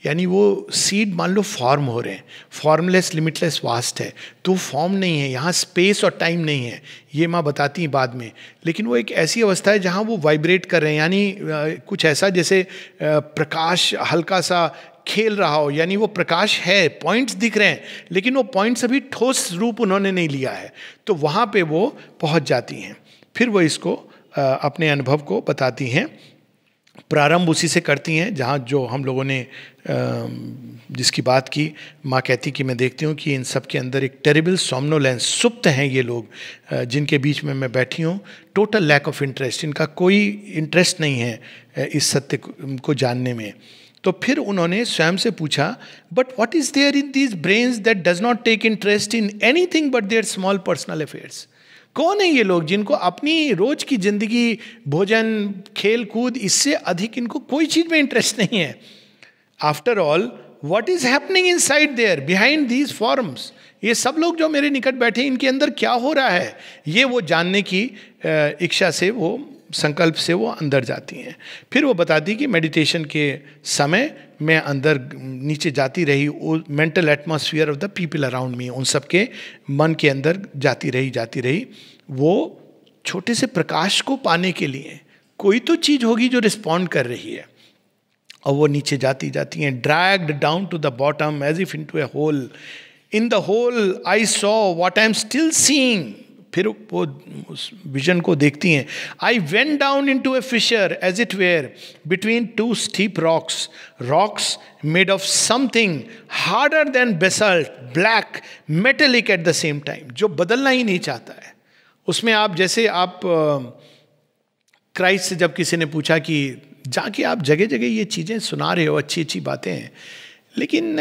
यानी वो सीड मान लो फॉर्म हो रहे हैं फॉर्मलेस लिमिटलेस वास्ट है तो फॉर्म नहीं है यहाँ स्पेस और टाइम नहीं है ये माँ बताती हैं बाद में लेकिन वो एक ऐसी अवस्था है जहाँ वो वाइब्रेट कर रहे हैं यानी कुछ ऐसा जैसे प्रकाश हल्का सा खेल रहा हो यानी वो प्रकाश है पॉइंट्स दिख रहे हैं लेकिन वो पॉइंट्स अभी ठोस रूप उन्होंने नहीं लिया है तो वहाँ पे वो पहुँच जाती हैं फिर वो इसको अपने अनुभव को बताती हैं प्रारंभ उसी से करती हैं जहाँ जो हम लोगों ने जिसकी बात की माँ कहती कि मैं देखती हूँ कि इन सब के अंदर एक टेरिबल सोमनोलेंस सुप्त हैं ये लोग जिनके बीच में मैं बैठी हूँ टोटल लैक ऑफ इंटरेस्ट इनका कोई इंटरेस्ट नहीं है इस सत्य को जानने में तो फिर उन्होंने स्वयं से पूछा but what is there in these brains that does not take interest in any thing but their small personal affairs कौन है ये लोग जिनको अपनी रोज की जिंदगी भोजन खेल कूद इससे अधिक इनको कोई चीज में इंटरेस्ट नहीं है after all what is happening inside there behind these forms ये सब लोग जो मेरे निकट बैठे इनके अंदर क्या हो रहा है ये वो जानने की इच्छा से वो संकल्प से वो अंदर जाती हैं फिर वो बताती कि मेडिटेशन के समय मैं अंदर नीचे जाती रही वो mental atmosphere of the people around me उन सबके मन के अंदर जाती रही जाती रही वो छोटे से प्रकाश को पाने के लिए कोई तो चीज़ होगी जो रिस्पॉन्ड कर रही है और वो नीचे जाती जाती हैं dragged down to the bottom as if into a hole in the hole I saw what I am still seeing फिर वो उस विजन को देखती हैं I went down into a fissure as it were between two steep rocks rocks made of something harder than basalt black metallic at the same time जो बदलना ही नहीं चाहता है उसमें आप जैसे आप क्राइस्ट से जब किसी ने पूछा कि जाके आप जगह जगह ये चीज़ें सुना रहे हो अच्छी अच्छी बातें हैं लेकिन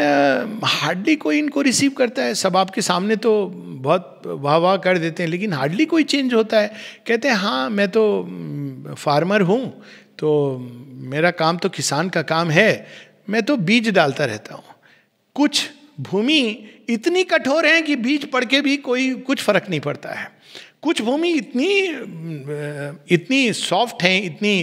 हार्डली कोई इनको रिसीव करता है सब आपके सामने तो बहुत वाह वाह कर देते हैं लेकिन हार्डली कोई चेंज होता है कहते हैं हाँ मैं तो फार्मर हूँ तो मेरा काम तो किसान का काम है मैं तो बीज डालता रहता हूँ कुछ भूमि इतनी कठोर है कि बीज पड़ के भी कोई कुछ फर्क नहीं पड़ता है कुछ भूमि इतनी इतनी सॉफ्ट है इतनी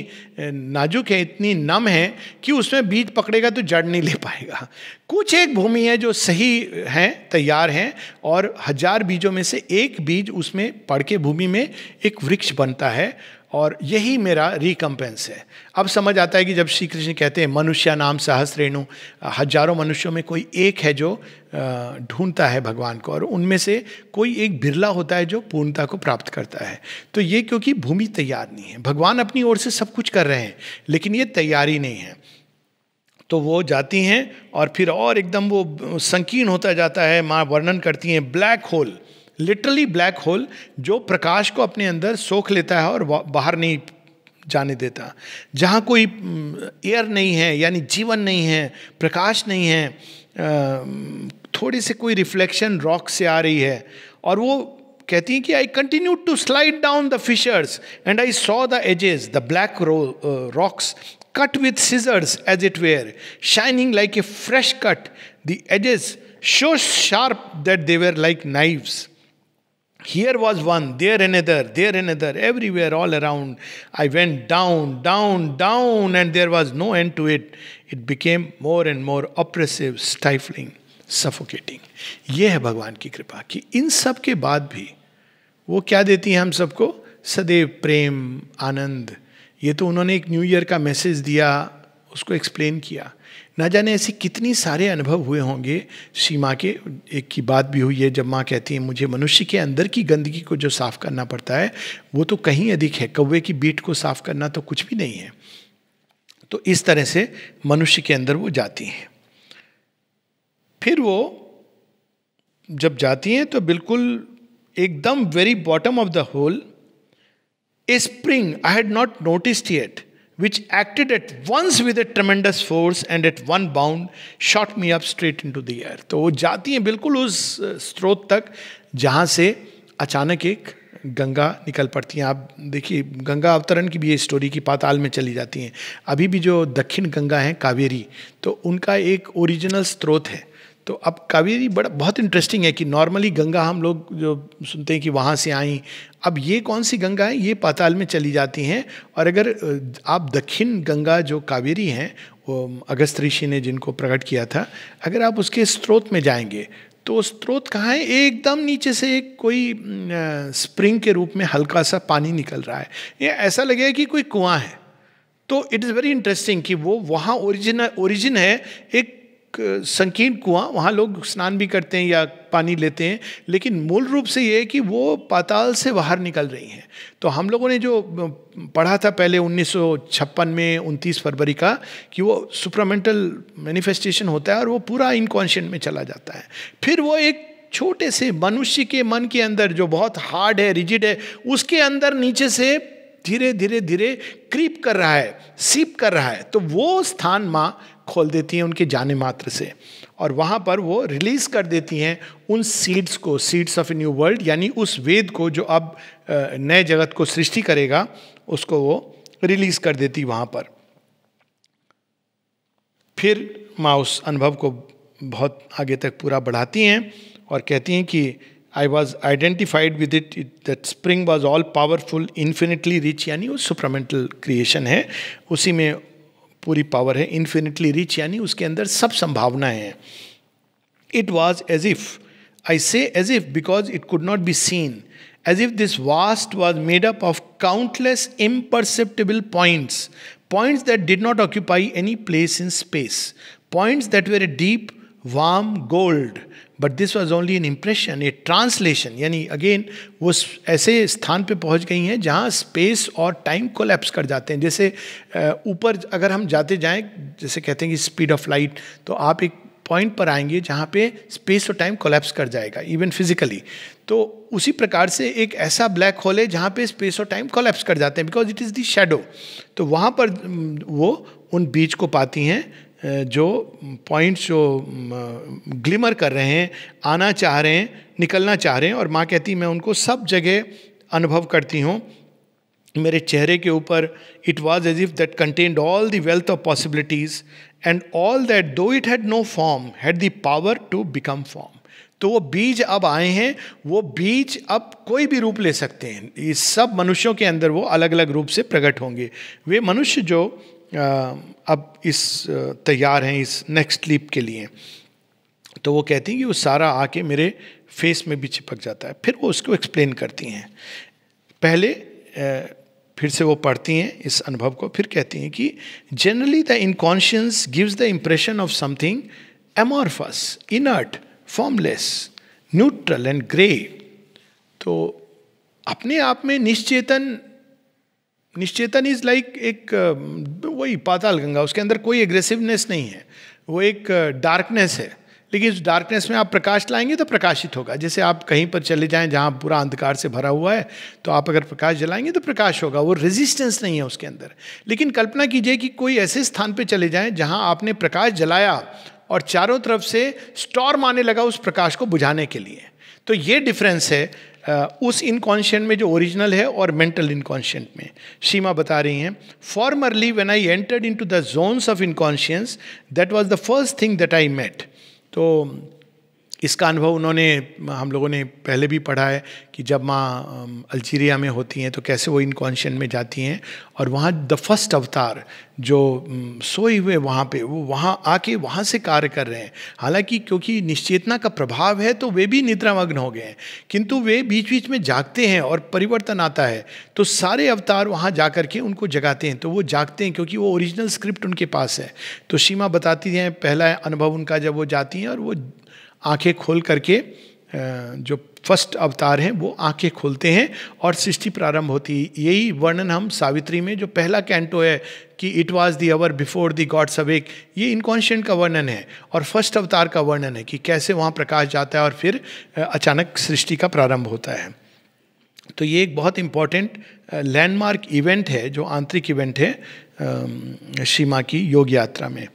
नाजुक है इतनी नम है कि उसमें बीज पकड़ेगा तो जड़ नहीं ले पाएगा कुछ एक भूमि है जो सही हैं तैयार हैं और हजार बीजों में से एक बीज उसमें पड़ के भूमि में एक वृक्ष बनता है और यही मेरा रिकम्पेंस है अब समझ आता है कि जब श्री कृष्ण कहते हैं मनुष्य नाम सहस्रेणु हजारों मनुष्यों में कोई एक है जो ढूंढता है भगवान को और उनमें से कोई एक बिरला होता है जो पूर्णता को प्राप्त करता है तो ये क्योंकि भूमि तैयार नहीं है भगवान अपनी ओर से सब कुछ कर रहे हैं लेकिन ये तैयारी नहीं है तो वो जाती हैं और फिर और एकदम वो संकीर्ण होता जाता है माँ वर्णन करती हैं black hole literally black hole जो प्रकाश को अपने अंदर सोख लेता है और बाहर नहीं जाने देता जहाँ कोई एयर नहीं है यानी जीवन नहीं है प्रकाश नहीं है थोड़ी सी कोई रिफ्लेक्शन रॉक से आ रही है और वो कहती हैं कि I continue to slide down the fissures and I saw the edges the black rocks cut with scissors as it were shining like a fresh cut the edges show sharp that they were like knives here was one there another there another were all around I went down down down and there was no end to it it became more and more oppressive stifling suffocating ये है भगवान की कृपा कि इन सब के बाद भी वो क्या देती हैं हम सबको सदैव प्रेम आनंद ये तो उन्होंने एक न्यू ईयर का मैसेज दिया उसको एक्सप्लेन किया ना जाने ऐसी कितनी सारे अनुभव हुए होंगे सीमा के एक की बात भी हुई है जब माँ कहती है मुझे मनुष्य के अंदर की गंदगी को जो साफ करना पड़ता है वो तो कहीं अधिक है कौवे की बीट को साफ करना तो कुछ भी नहीं है तो इस तरह से मनुष्य के अंदर वो जाती हैं फिर वो जब जाती हैं तो बिल्कुल एकदम very bottom of the hole a spring I had not noticed yet which acted at once with a tremendous force and at one bound shot me up straight into the air. तो वो जाती हैं बिल्कुल उस स्रोत तक जहाँ से अचानक एक गंगा निकल पड़ती हैं आप देखिए गंगा अवतरण की भी ये स्टोरी की पाताल में चली जाती हैं अभी भी जो दक्षिण गंगा हैं कावेरी तो उनका एक ओरिजिनल स्रोत है तो अब कावेरी बड़ा बहुत इंटरेस्टिंग है कि नॉर्मली गंगा हम लोग जो सुनते हैं कि वहाँ से आई अब ये कौन सी गंगा है ये पाताल में चली जाती हैं और अगर आप दक्षिण गंगा जो कावेरी हैं वो अगस्त ऋषि ने जिनको प्रकट किया था अगर आप उसके स्रोत में जाएंगे तो स्रोत कहाँ है एकदम नीचे से एक कोई स्प्रिंग के रूप में हल्का सा पानी निकल रहा है ये ऐसा लगेगा कि कोई कुआं है तो इट इज़ वेरी इंटरेस्टिंग कि वो वहाँ ओरिजिन ओरिजिन है एक संकीर्ण कुआं वहाँ लोग स्नान भी करते हैं या पानी लेते हैं लेकिन मूल रूप से ये है कि वो पाताल से बाहर निकल रही हैं तो हम लोगों ने जो पढ़ा था पहले उन्नीस में 29 फरवरी का कि वो सुप्रामेंटल मैनिफेस्टेशन होता है और वो पूरा इनकॉन्शियंट में चला जाता है फिर वो एक छोटे से मनुष्य के मन के अंदर जो बहुत हार्ड है रिजिड है उसके अंदर नीचे से धीरे धीरे धीरे क्रीप कर रहा है सीप कर रहा है तो वो स्थान माँ खोल देती हैं उनके जाने मात्र से और वहाँ पर वो रिलीज कर देती हैं उन सीड्स को seeds of a new world यानी उस वेद को जो अब नए जगत को सृष्टि करेगा उसको वो रिलीज कर देती वहाँ पर फिर माँ उस अनुभव को बहुत आगे तक पूरा बढ़ाती हैं और कहती हैं कि I was identified with it that spring was all powerful infinitely rich यानी वो सुपरमेंटल क्रिएशन है उसी में पूरी पावर है इन्फिनिटली रिच यानी उसके अंदर सब संभावनाएं हैं it was as if I say as if because it could not be seen as if this vast was made up of countless imperceptible points points that did not occupy any place in space points that were a deep warm gold but this was only an impression a translation यानी अगेन वो ऐसे स्थान पे पहुंच गई हैं जहाँ स्पेस और टाइम कोलैप्स कर जाते हैं जैसे ऊपर अगर हम जाते जाएं जैसे कहते हैं कि स्पीड ऑफ लाइट तो आप एक पॉइंट पर आएंगे जहाँ पे स्पेस और टाइम कोलैप्स कर जाएगा इवन फिजिकली तो उसी प्रकार से एक ऐसा ब्लैक होल है जहाँ पे स्पेस और टाइम कोलेप्स कर जाते हैं because it is the shadow तो वहाँ पर वो उन बीच को पाती हैं जो पॉइंट्स जो ग्लिमर कर रहे हैं आना चाह रहे हैं निकलना चाह रहे हैं और माँ कहती मैं उनको सब जगह अनुभव करती हूँ मेरे चेहरे के ऊपर it was as if that contained all the wealth of possibilities and all that though it had no form had the power to become form तो वो बीज अब आए हैं वो बीज अब कोई भी रूप ले सकते हैं इस सब मनुष्यों के अंदर वो अलग अलग रूप से प्रकट होंगे वे मनुष्य जो अब इस तैयार हैं इस नेक्स्ट लीप के लिए तो वो कहती हैं कि वो सारा आके मेरे फेस में भी चिपक जाता है फिर वो उसको एक्सप्लेन करती हैं पहले फिर से वो पढ़ती हैं इस अनुभव को फिर कहती हैं कि generally the inconscience gives the impression of something amorphous inert formless neutral and grey तो अपने आप में निश्चेतन निश्चेतन इज लाइक एक वही पाताल गंगा उसके अंदर कोई एग्रेसिवनेस नहीं है वो एक डार्कनेस है लेकिन उस डार्कनेस में आप प्रकाश लाएंगे तो प्रकाशित होगा जैसे आप कहीं पर चले जाएं जहां पूरा अंधकार से भरा हुआ है तो आप अगर प्रकाश जलाएंगे तो प्रकाश होगा वो रेजिस्टेंस नहीं है उसके अंदर लेकिन कल्पना कीजिए कि कोई ऐसे स्थान पर चले जाएं जहां आपने प्रकाश जलाया और चारों तरफ से स्टॉर्म आने लगा उस प्रकाश को बुझाने के लिए तो ये डिफरेंस है उस इनकॉन्शियंट में जो ओरिजिनल है और मेंटल इनकॉन्शियंट में सीमा बता रही हैं formerly when I entered into the zones of inconscience that was the first thing that I met तो इसका अनुभव उन्होंने हम लोगों ने पहले भी पढ़ा है कि जब माँ अल्जीरिया में होती हैं तो कैसे वो इनकॉन्शन में जाती हैं और वहाँ द फर्स्ट अवतार जो सोए हुए वहाँ पे वो वहाँ आके वहाँ से कार्य कर रहे हैं हालांकि क्योंकि निश्चेतना का प्रभाव है तो वे भी निद्रामग्न हो गए हैं किंतु वे बीच बीच में जागते हैं और परिवर्तन आता है तो सारे अवतार वहाँ जा कर के उनको जगाते हैं तो वो जागते हैं क्योंकि वो ओरिजिनल स्क्रिप्ट उनके पास है तो सीमा बताती हैं पहला अनुभव उनका जब वो जाती हैं और वो आंखें खोल करके जो फर्स्ट अवतार हैं वो आंखें खोलते हैं और सृष्टि प्रारंभ होती है यही वर्णन हम सावित्री में जो पहला कैंटो है कि it was the hour before the gods awake ये इनकॉन्शियंट का वर्णन है और फर्स्ट अवतार का वर्णन है कि कैसे वहाँ प्रकाश जाता है और फिर अचानक सृष्टि का प्रारंभ होता है तो ये एक बहुत इंपॉर्टेंट लैंडमार्क इवेंट है जो आंतरिक इवेंट है सीमा की योग यात्रा में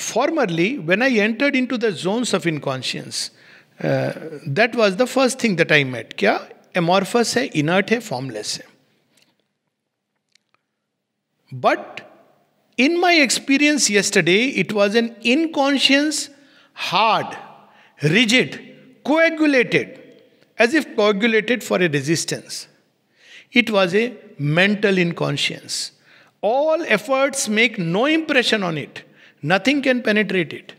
Formerly, when I entered into the zones of inconscience, uh, that was the first thing that I met. Kya? amorphous है inert है formless है But in my experience yesterday, it was an inconscience hard, rigid, coagulated, as if coagulated for a resistance. It was a mental inconscience. All efforts make no impression on it. Nothing can penetrate it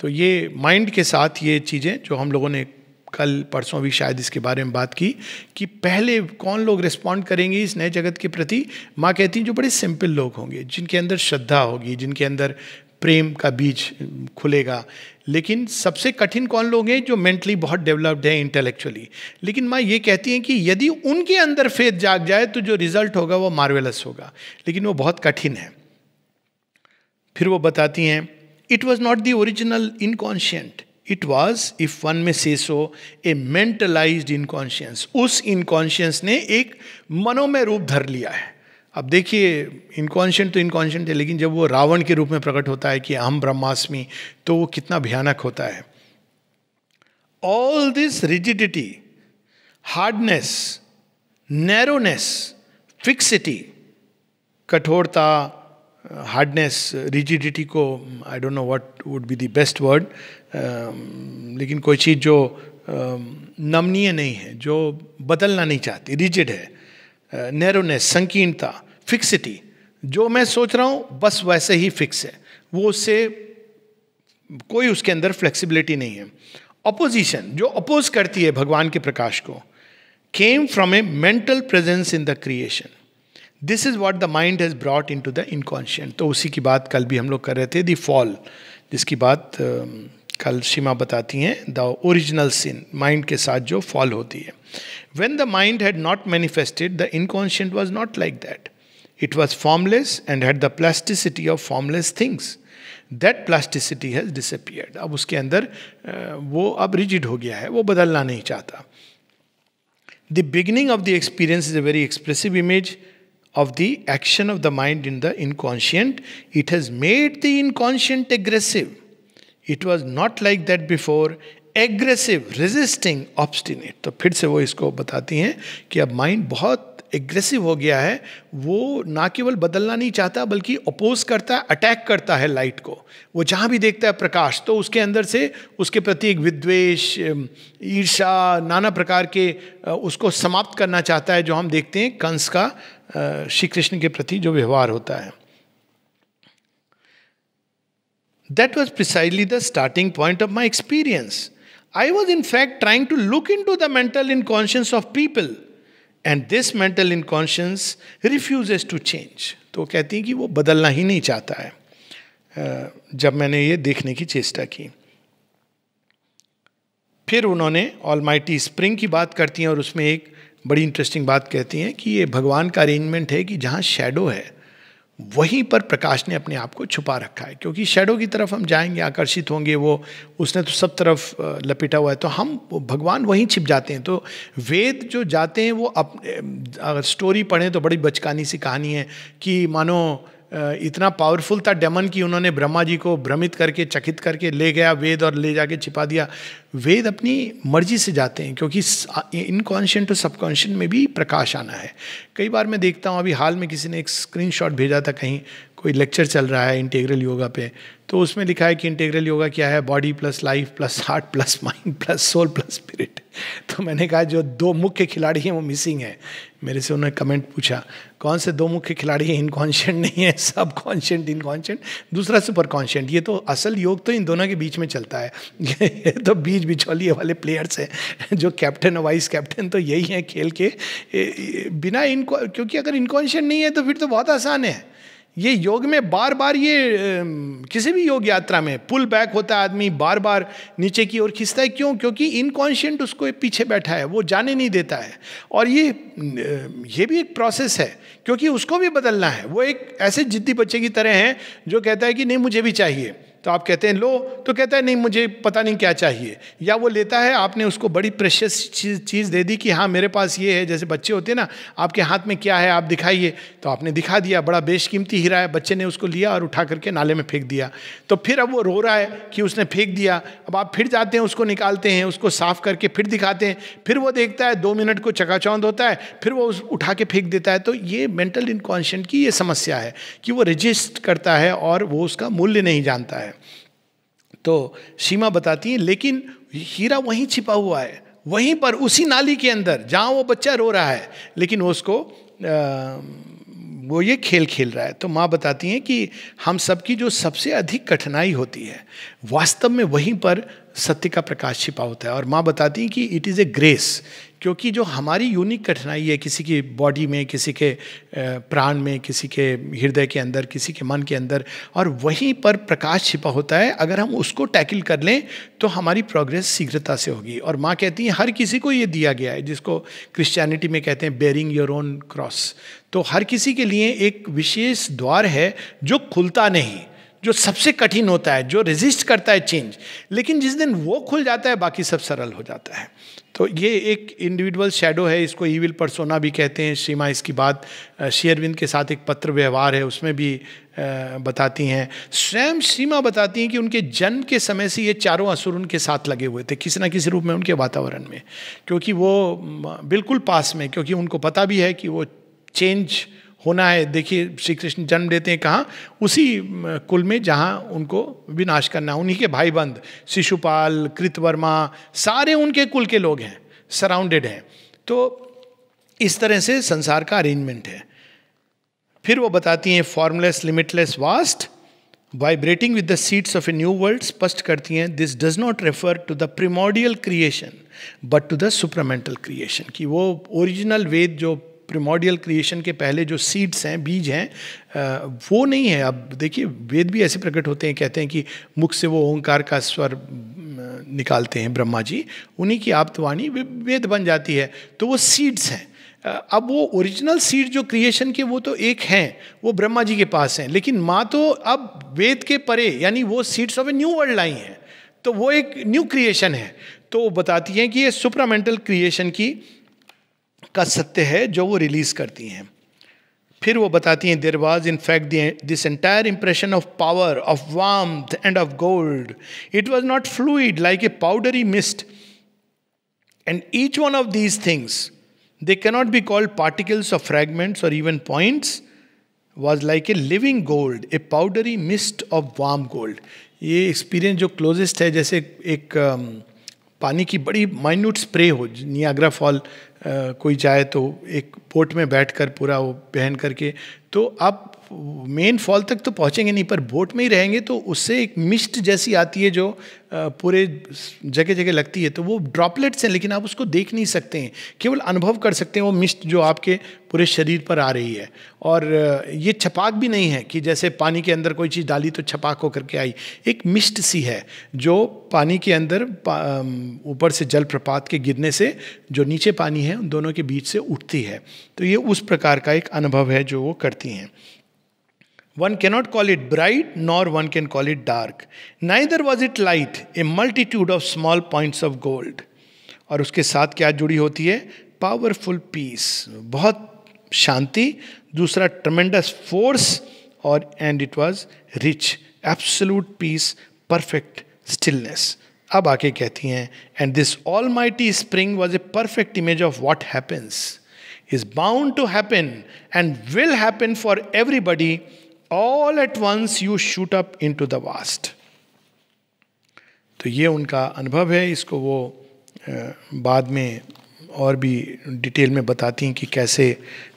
तो ये माइंड के साथ ये चीज़ें जो हम लोगों ने कल परसों भी शायद इसके बारे में बात की कि पहले कौन लोग रिस्पॉन्ड करेंगे इस नए जगत के प्रति माँ कहती हैं जो बड़े सिंपल लोग होंगे जिनके अंदर श्रद्धा होगी जिनके अंदर प्रेम का बीज खुलेगा लेकिन सबसे कठिन कौन लोग हैं जो मेंटली बहुत डेवलप्ड हैं इंटेलेक्चुअली लेकिन माँ ये कहती हैं कि यदि उनके अंदर फेथ जाग जाए तो जो रिजल्ट होगा वो मार्वेलस होगा लेकिन वो बहुत कठिन है फिर वो बताती हैं it was not the original inconscient it was if one में से सो ए मेंटलाइज इनकॉन्शियंस उस इनकॉन्शियंस ने एक मनोमय रूप धर लिया है अब देखिए इनकॉन्शियंट तो इनकॉन्शियंट है लेकिन जब वो रावण के रूप में प्रकट होता है कि हम ब्रह्मास्मि तो वो कितना भयानक होता है all this rigidity hardness narrowness fixity कठोरता हार्डनेस रिजिडिटी को I don't know what would be the best word लेकिन कोई चीज़ जो um, नमनीय नहीं है जो बदलना नहीं चाहती रिजिड है नैरोनेस uh, संकीर्णता फिक्सिटी जो मैं सोच रहा हूँ बस वैसे ही फिक्स है वो उससे कोई उसके अंदर फ्लेक्सिबिलिटी नहीं है अपोजिशन जो अपोज करती है भगवान के प्रकाश को came from a mental presence in the creation this is what the mind has brought into the inconscient तो उसी की बात कल भी हम लोग कर रहे थे दी फॉल जिसकी बात कल सीमा बताती हैं द ओरिजिनल सिन माइंड के साथ जो फॉल होती है when the mind had not manifested the inconscient was not like that it was formless and had the plasticity of formless things that plasticity has disappeared अब उसके अंदर वो अब रिजिड हो गया है वो बदलना नहीं चाहता the beginning of the experience is a very expressive image of the action of the mind in the inconscient, it has made the inconscient aggressive. It was not like that before. Aggressive resisting obstinate तो फिर से वो इसको बताती हैं कि अब माइंड बहुत एग्रेसिव हो गया है वो ना केवल बदलना नहीं चाहता बल्कि अपोज करता है अटैक करता है लाइट को वो जहाँ भी देखता है प्रकाश तो उसके अंदर से उसके प्रति एक विद्वेश ईर्षा नाना प्रकार के उसको समाप्त करना चाहता है जो हम देखते हैं कंस का श्री कृष्ण के प्रति जो व्यवहार होता है that was precisely the starting point of my experience I was in fact trying to look into the mental inconscience of people and this mental inconscience refuses to change तो कहती हैं कि वो बदलना ही नहीं चाहता है जब मैंने ये देखने की चेष्टा की फिर उन्होंने ऑल माइटी स्प्रिंग की बात करती हैं और उसमें एक बड़ी इंटरेस्टिंग बात कहती हैं कि ये भगवान का अरेंजमेंट है कि जहाँ शेडो है वहीं पर प्रकाश ने अपने आप को छुपा रखा है क्योंकि शेडो की तरफ हम जाएंगे आकर्षित होंगे वो उसने तो सब तरफ लपेटा हुआ है तो हम भगवान वहीं छिप जाते हैं तो वेद जो जाते हैं वो अपने अगर स्टोरी पढ़ें तो बड़ी बचकानी सी कहानी है कि मानो इतना पावरफुल था डेमन कि उन्होंने ब्रह्मा जी को भ्रमित करके चकित करके ले गया वेद और ले जाके छिपा दिया वेद अपनी मर्जी से जाते हैं क्योंकि इनकॉन्शियंट और सबकॉन्शियंट में भी प्रकाश आना है कई बार मैं देखता हूँ अभी हाल में किसी ने एक स्क्रीनशॉट भेजा था कहीं कोई लेक्चर चल रहा है इंटीग्रल योगा पे तो उसमें लिखा है कि इंटीग्रल योगा क्या है body plus life plus heart plus mind plus soul plus spirit तो मैंने कहा जो दो मुख्य खिलाड़ी हैं वो मिसिंग है मेरे से उन्होंने कमेंट पूछा कौन से दो मुख्य खिलाड़ी हैं इनकॉन्शियंट नहीं है सब कॉन्शियंट इनकॉन्शियंट दूसरा सुपर कॉन्शियंट ये तो असल योग तो इन दोनों के बीच में चलता है ये तो बीच बिचौलिए वाले प्लेयर्स हैं जो कैप्टन और वाइस कैप्टन तो यही हैं खेल के बिना इनको क्योंकि अगर इनकॉन्शियंट नहीं है तो फिर तो बहुत आसान है ये योग में बार बार ये किसी भी योग यात्रा में पुल बैक होता है आदमी बार बार नीचे की ओर खींचता है क्यों क्योंकि इनकॉन्शियंट उसको पीछे बैठा है वो जाने नहीं देता है और ये ये भी एक प्रोसेस है क्योंकि उसको भी बदलना है वो एक ऐसे जिद्दी बच्चे की तरह हैं जो कहता है कि नहीं मुझे भी चाहिए तो आप कहते हैं लो तो कहता है नहीं मुझे पता नहीं क्या चाहिए या वो लेता है आपने उसको बड़ी प्रेशियस चीज़ चीज़ दे दी कि हाँ मेरे पास ये है जैसे बच्चे होते हैं ना आपके हाथ में क्या है आप दिखाइए तो आपने दिखा दिया बड़ा बेशकीमती हीरा है बच्चे ने उसको लिया और उठा करके नाले में फेंक दिया तो फिर अब वो रो रहा है कि उसने फेंक दिया अब आप फिर जाते हैं उसको निकालते हैं उसको साफ करके फिर दिखाते हैं फिर वो देखता है दो मिनट को चकाचौंध होता है फिर वो उस उठा के फेंक देता है तो ये मेंटल इनकॉन्शेंट की ये समस्या है कि वो रजिस्ट करता है और वो उसका मूल्य नहीं जानता है है तो सीमा बताती है लेकिन हीरा वहीं छिपा हुआ है वहीं पर उसी नाली के अंदर जहाँ वो बच्चा रो रहा है लेकिन वो उसको वो ये खेल खेल रहा है तो माँ बताती हैं कि हम सबकी जो सबसे अधिक कठिनाई होती है वास्तव में वहीं पर सत्य का प्रकाश छिपा होता है और माँ बताती हैं कि इट इज़ ए ग्रेस क्योंकि जो हमारी यूनिक कठिनाई है किसी की बॉडी में किसी के प्राण में किसी के हृदय के अंदर किसी के मन के अंदर और वहीं पर प्रकाश छिपा होता है अगर हम उसको टैकल कर लें तो हमारी प्रोग्रेस शीघ्रता से होगी और माँ कहती हैं हर किसी को ये दिया गया है जिसको क्रिश्चियनिटी में कहते हैं बेरिंग योर ओन क्रॉस तो हर किसी के लिए एक विशेष द्वार है जो खुलता नहीं जो सबसे कठिन होता है जो रेजिस्ट करता है चेंज लेकिन जिस दिन वो खुल जाता है बाकी सब सरल हो जाता है तो ये एक इंडिविजुअल शेडो है इसको ईविल परसोना भी कहते हैं सीमा इसकी बात शेयरविंद के साथ एक पत्र व्यवहार है उसमें भी बताती हैं स्वयं सीमा बताती हैं कि उनके जन्म के समय से ये चारों असुर उनके साथ लगे हुए थे किसी ना किसी रूप में उनके वातावरण में क्योंकि वो बिल्कुल पास में क्योंकि उनको पता भी है कि वो चेंज होना है देखिए श्री कृष्ण जन्म लेते हैं कहाँ उसी कुल में जहाँ उनको विनाश करना है उन्हीं के भाई बंद शिशुपाल कृतवर्मा सारे उनके कुल के लोग हैं सराउंडेड हैं तो इस तरह से संसार का अरेंजमेंट है फिर वो बताती हैं formless limitless vast vibrating with the seeds of a new world स्पष्ट करती हैं this does not refer to the primordial creation but to the supramental creation कि वो ओरिजिनल वेद जो प्रिमोडियल क्रिएशन के पहले जो सीड्स हैं बीज हैं वो नहीं है अब देखिए वेद भी ऐसे प्रकट होते हैं कहते हैं कि मुख से वो ओंकार का स्वर निकालते हैं ब्रह्मा जी उन्हीं की आप्तवाणी वेद बन जाती है तो वो सीड्स हैं अब वो ओरिजिनल सीड जो क्रिएशन के वो तो एक हैं वो ब्रह्मा जी के पास हैं लेकिन माँ तो अब वेद के परे यानी वो seeds of a new world lie हैं तो वो एक न्यू क्रिएशन है तो वो बताती हैं कि ये सुपरामेंटल क्रिएशन की का सत्य है जो वो रिलीज़ करती हैं फिर वो बताती हैं there was in fact this entire impression of power of warm and of gold it was not fluid like a powdery mist and each one of these things they cannot be called particles of fragments और even points was like a living gold a powdery mist of warm gold ये एक्सपीरियंस जो क्लोजेस्ट है जैसे एक um, पानी की बड़ी माइन्यूट स्प्रे हो नियाग्रा फॉल कोई जाए तो एक बोट में बैठकर पूरा वो पहन करके तो आप मेन फॉल तक तो पहुँचेंगे नहीं पर बोट में ही रहेंगे तो उससे एक मिस्ट जैसी आती है जो पूरे जगह जगह लगती है तो वो ड्रॉपलेट्स हैं लेकिन आप उसको देख नहीं सकते हैं केवल अनुभव कर सकते हैं वो मिस्ट जो आपके पूरे शरीर पर आ रही है और ये छपाक भी नहीं है कि जैसे पानी के अंदर कोई चीज़ डाली तो छपाक होकर के आई एक मिस्ट सी है जो पानी के अंदर ऊपर से जल प्रपात के गिरने से जो नीचे पानी है उन दोनों के बीच से उठती है तो ये उस प्रकार का एक अनुभव है जो वो करती हैं one cannot call it bright nor one can call it dark neither was it light a multitude of small point of gold और उसके साथ क्या जुड़ी होती है पावरफुल पीस बहुत शांति दूसरा ट्रमेंडस फोर्स और and it was rich absolute peace perfect stillness अब आके कहती हैं and this almighty spring was a perfect image of what happens is bound to happen and will happen for everybody all at once you shoot up into the vast तो ये उनका अनुभव है इसको वो बाद में और भी डिटेल में बताती हैं कि कैसे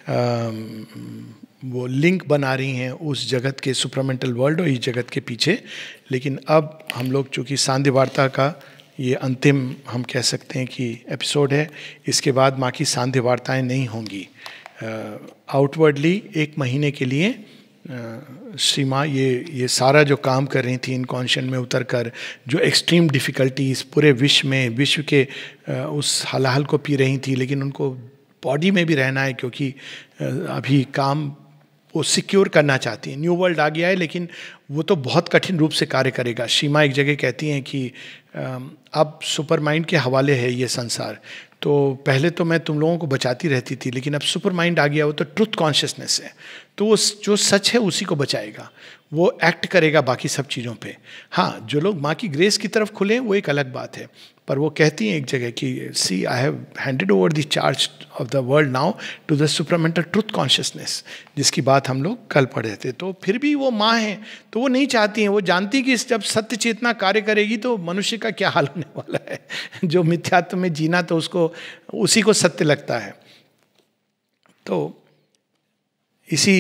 वो लिंक बना रही हैं उस जगत के सुपरमेंटल वर्ल्ड और इस जगत के पीछे लेकिन अब हम लोग चूँकि सांध्य वार्ता का ये अंतिम हम कह सकते हैं कि एपिसोड है इसके बाद माँ की सांध्य वार्ताएँ नहीं होंगी आउटवर्डली एक महीने के लिए सीमा ये ये सारा जो काम कर रही थी इनकॉन्शन में उतर कर जो एक्सट्रीम डिफ़िकल्टीज पूरे विश्व में विश्व के उस हलाहल को पी रही थी लेकिन उनको बॉडी में भी रहना है क्योंकि अभी काम वो सिक्योर करना चाहती हैं न्यू वर्ल्ड आ गया है लेकिन वो तो बहुत कठिन रूप से कार्य करेगा सीमा एक जगह कहती हैं कि अब सुपर माइंड के हवाले है ये संसार तो पहले तो मैं तुम लोगों को बचाती रहती थी लेकिन अब सुपर माइंड आ गया वो तो ट्रुथ कॉन्शियसनेस है तो वो जो सच है उसी को बचाएगा वो एक्ट करेगा बाकी सब चीज़ों पे हाँ जो लोग माँ की ग्रेस की तरफ खुले वो एक अलग बात है पर वो कहती हैं एक जगह कि see I have handed over the charge of the world now to the supermental truth consciousness जिसकी बात हम लोग कल पढ़े थे तो फिर भी वो माँ हैं तो वो नहीं चाहती हैं वो जानती कि जब सत्य चेतना कार्य करेगी तो मनुष्य का क्या हाल होने वाला है जो मिथ्यात्व में जीना तो उसको उसी को सत्य लगता है तो इसी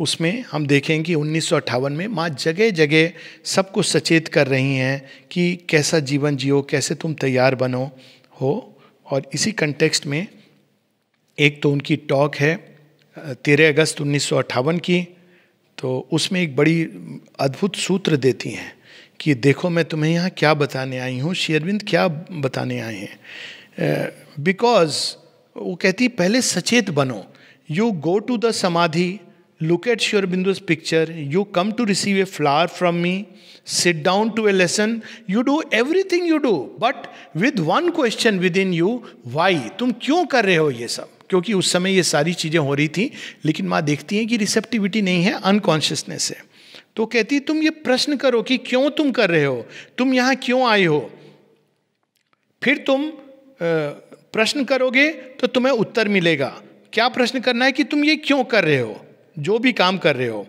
उसमें हम देखें कि उन्नीस में माँ जगह जगह सबको सचेत कर रही हैं कि कैसा जीवन जियो कैसे तुम तैयार बनो हो और इसी कंटेक्स्ट में एक तो उनकी टॉक है तेरह अगस्त उन्नीस की तो उसमें एक बड़ी अद्भुत सूत्र देती हैं कि देखो मैं तुम्हें यहाँ क्या बताने आई हूँ शेरविंद क्या बताने आए हैं बिकॉज वो कहती पहले सचेत बनो you go to the samadhi look Look at Sri Aurobido's picture. You come to receive a flower from me, sit down to a lesson. You do you do but with one question within you why तुम क्यों कर रहे हो ये सब क्योंकि उस समय ये सारी चीज़ें हो रही थी लेकिन माँ देखती है कि रिसेप्टिविटी नहीं है अनकॉन्शियसनेस है तो कहती तुम ये प्रश्न करो कि क्यों तुम कर रहे हो तुम यहाँ क्यों आए हो फिर तुम प्रश्न करोगे तो तुम्हें उत्तर मिलेगा क्या प्रश्न करना है कि तुम ये क्यों कर रहे हो जो भी काम कर रहे हो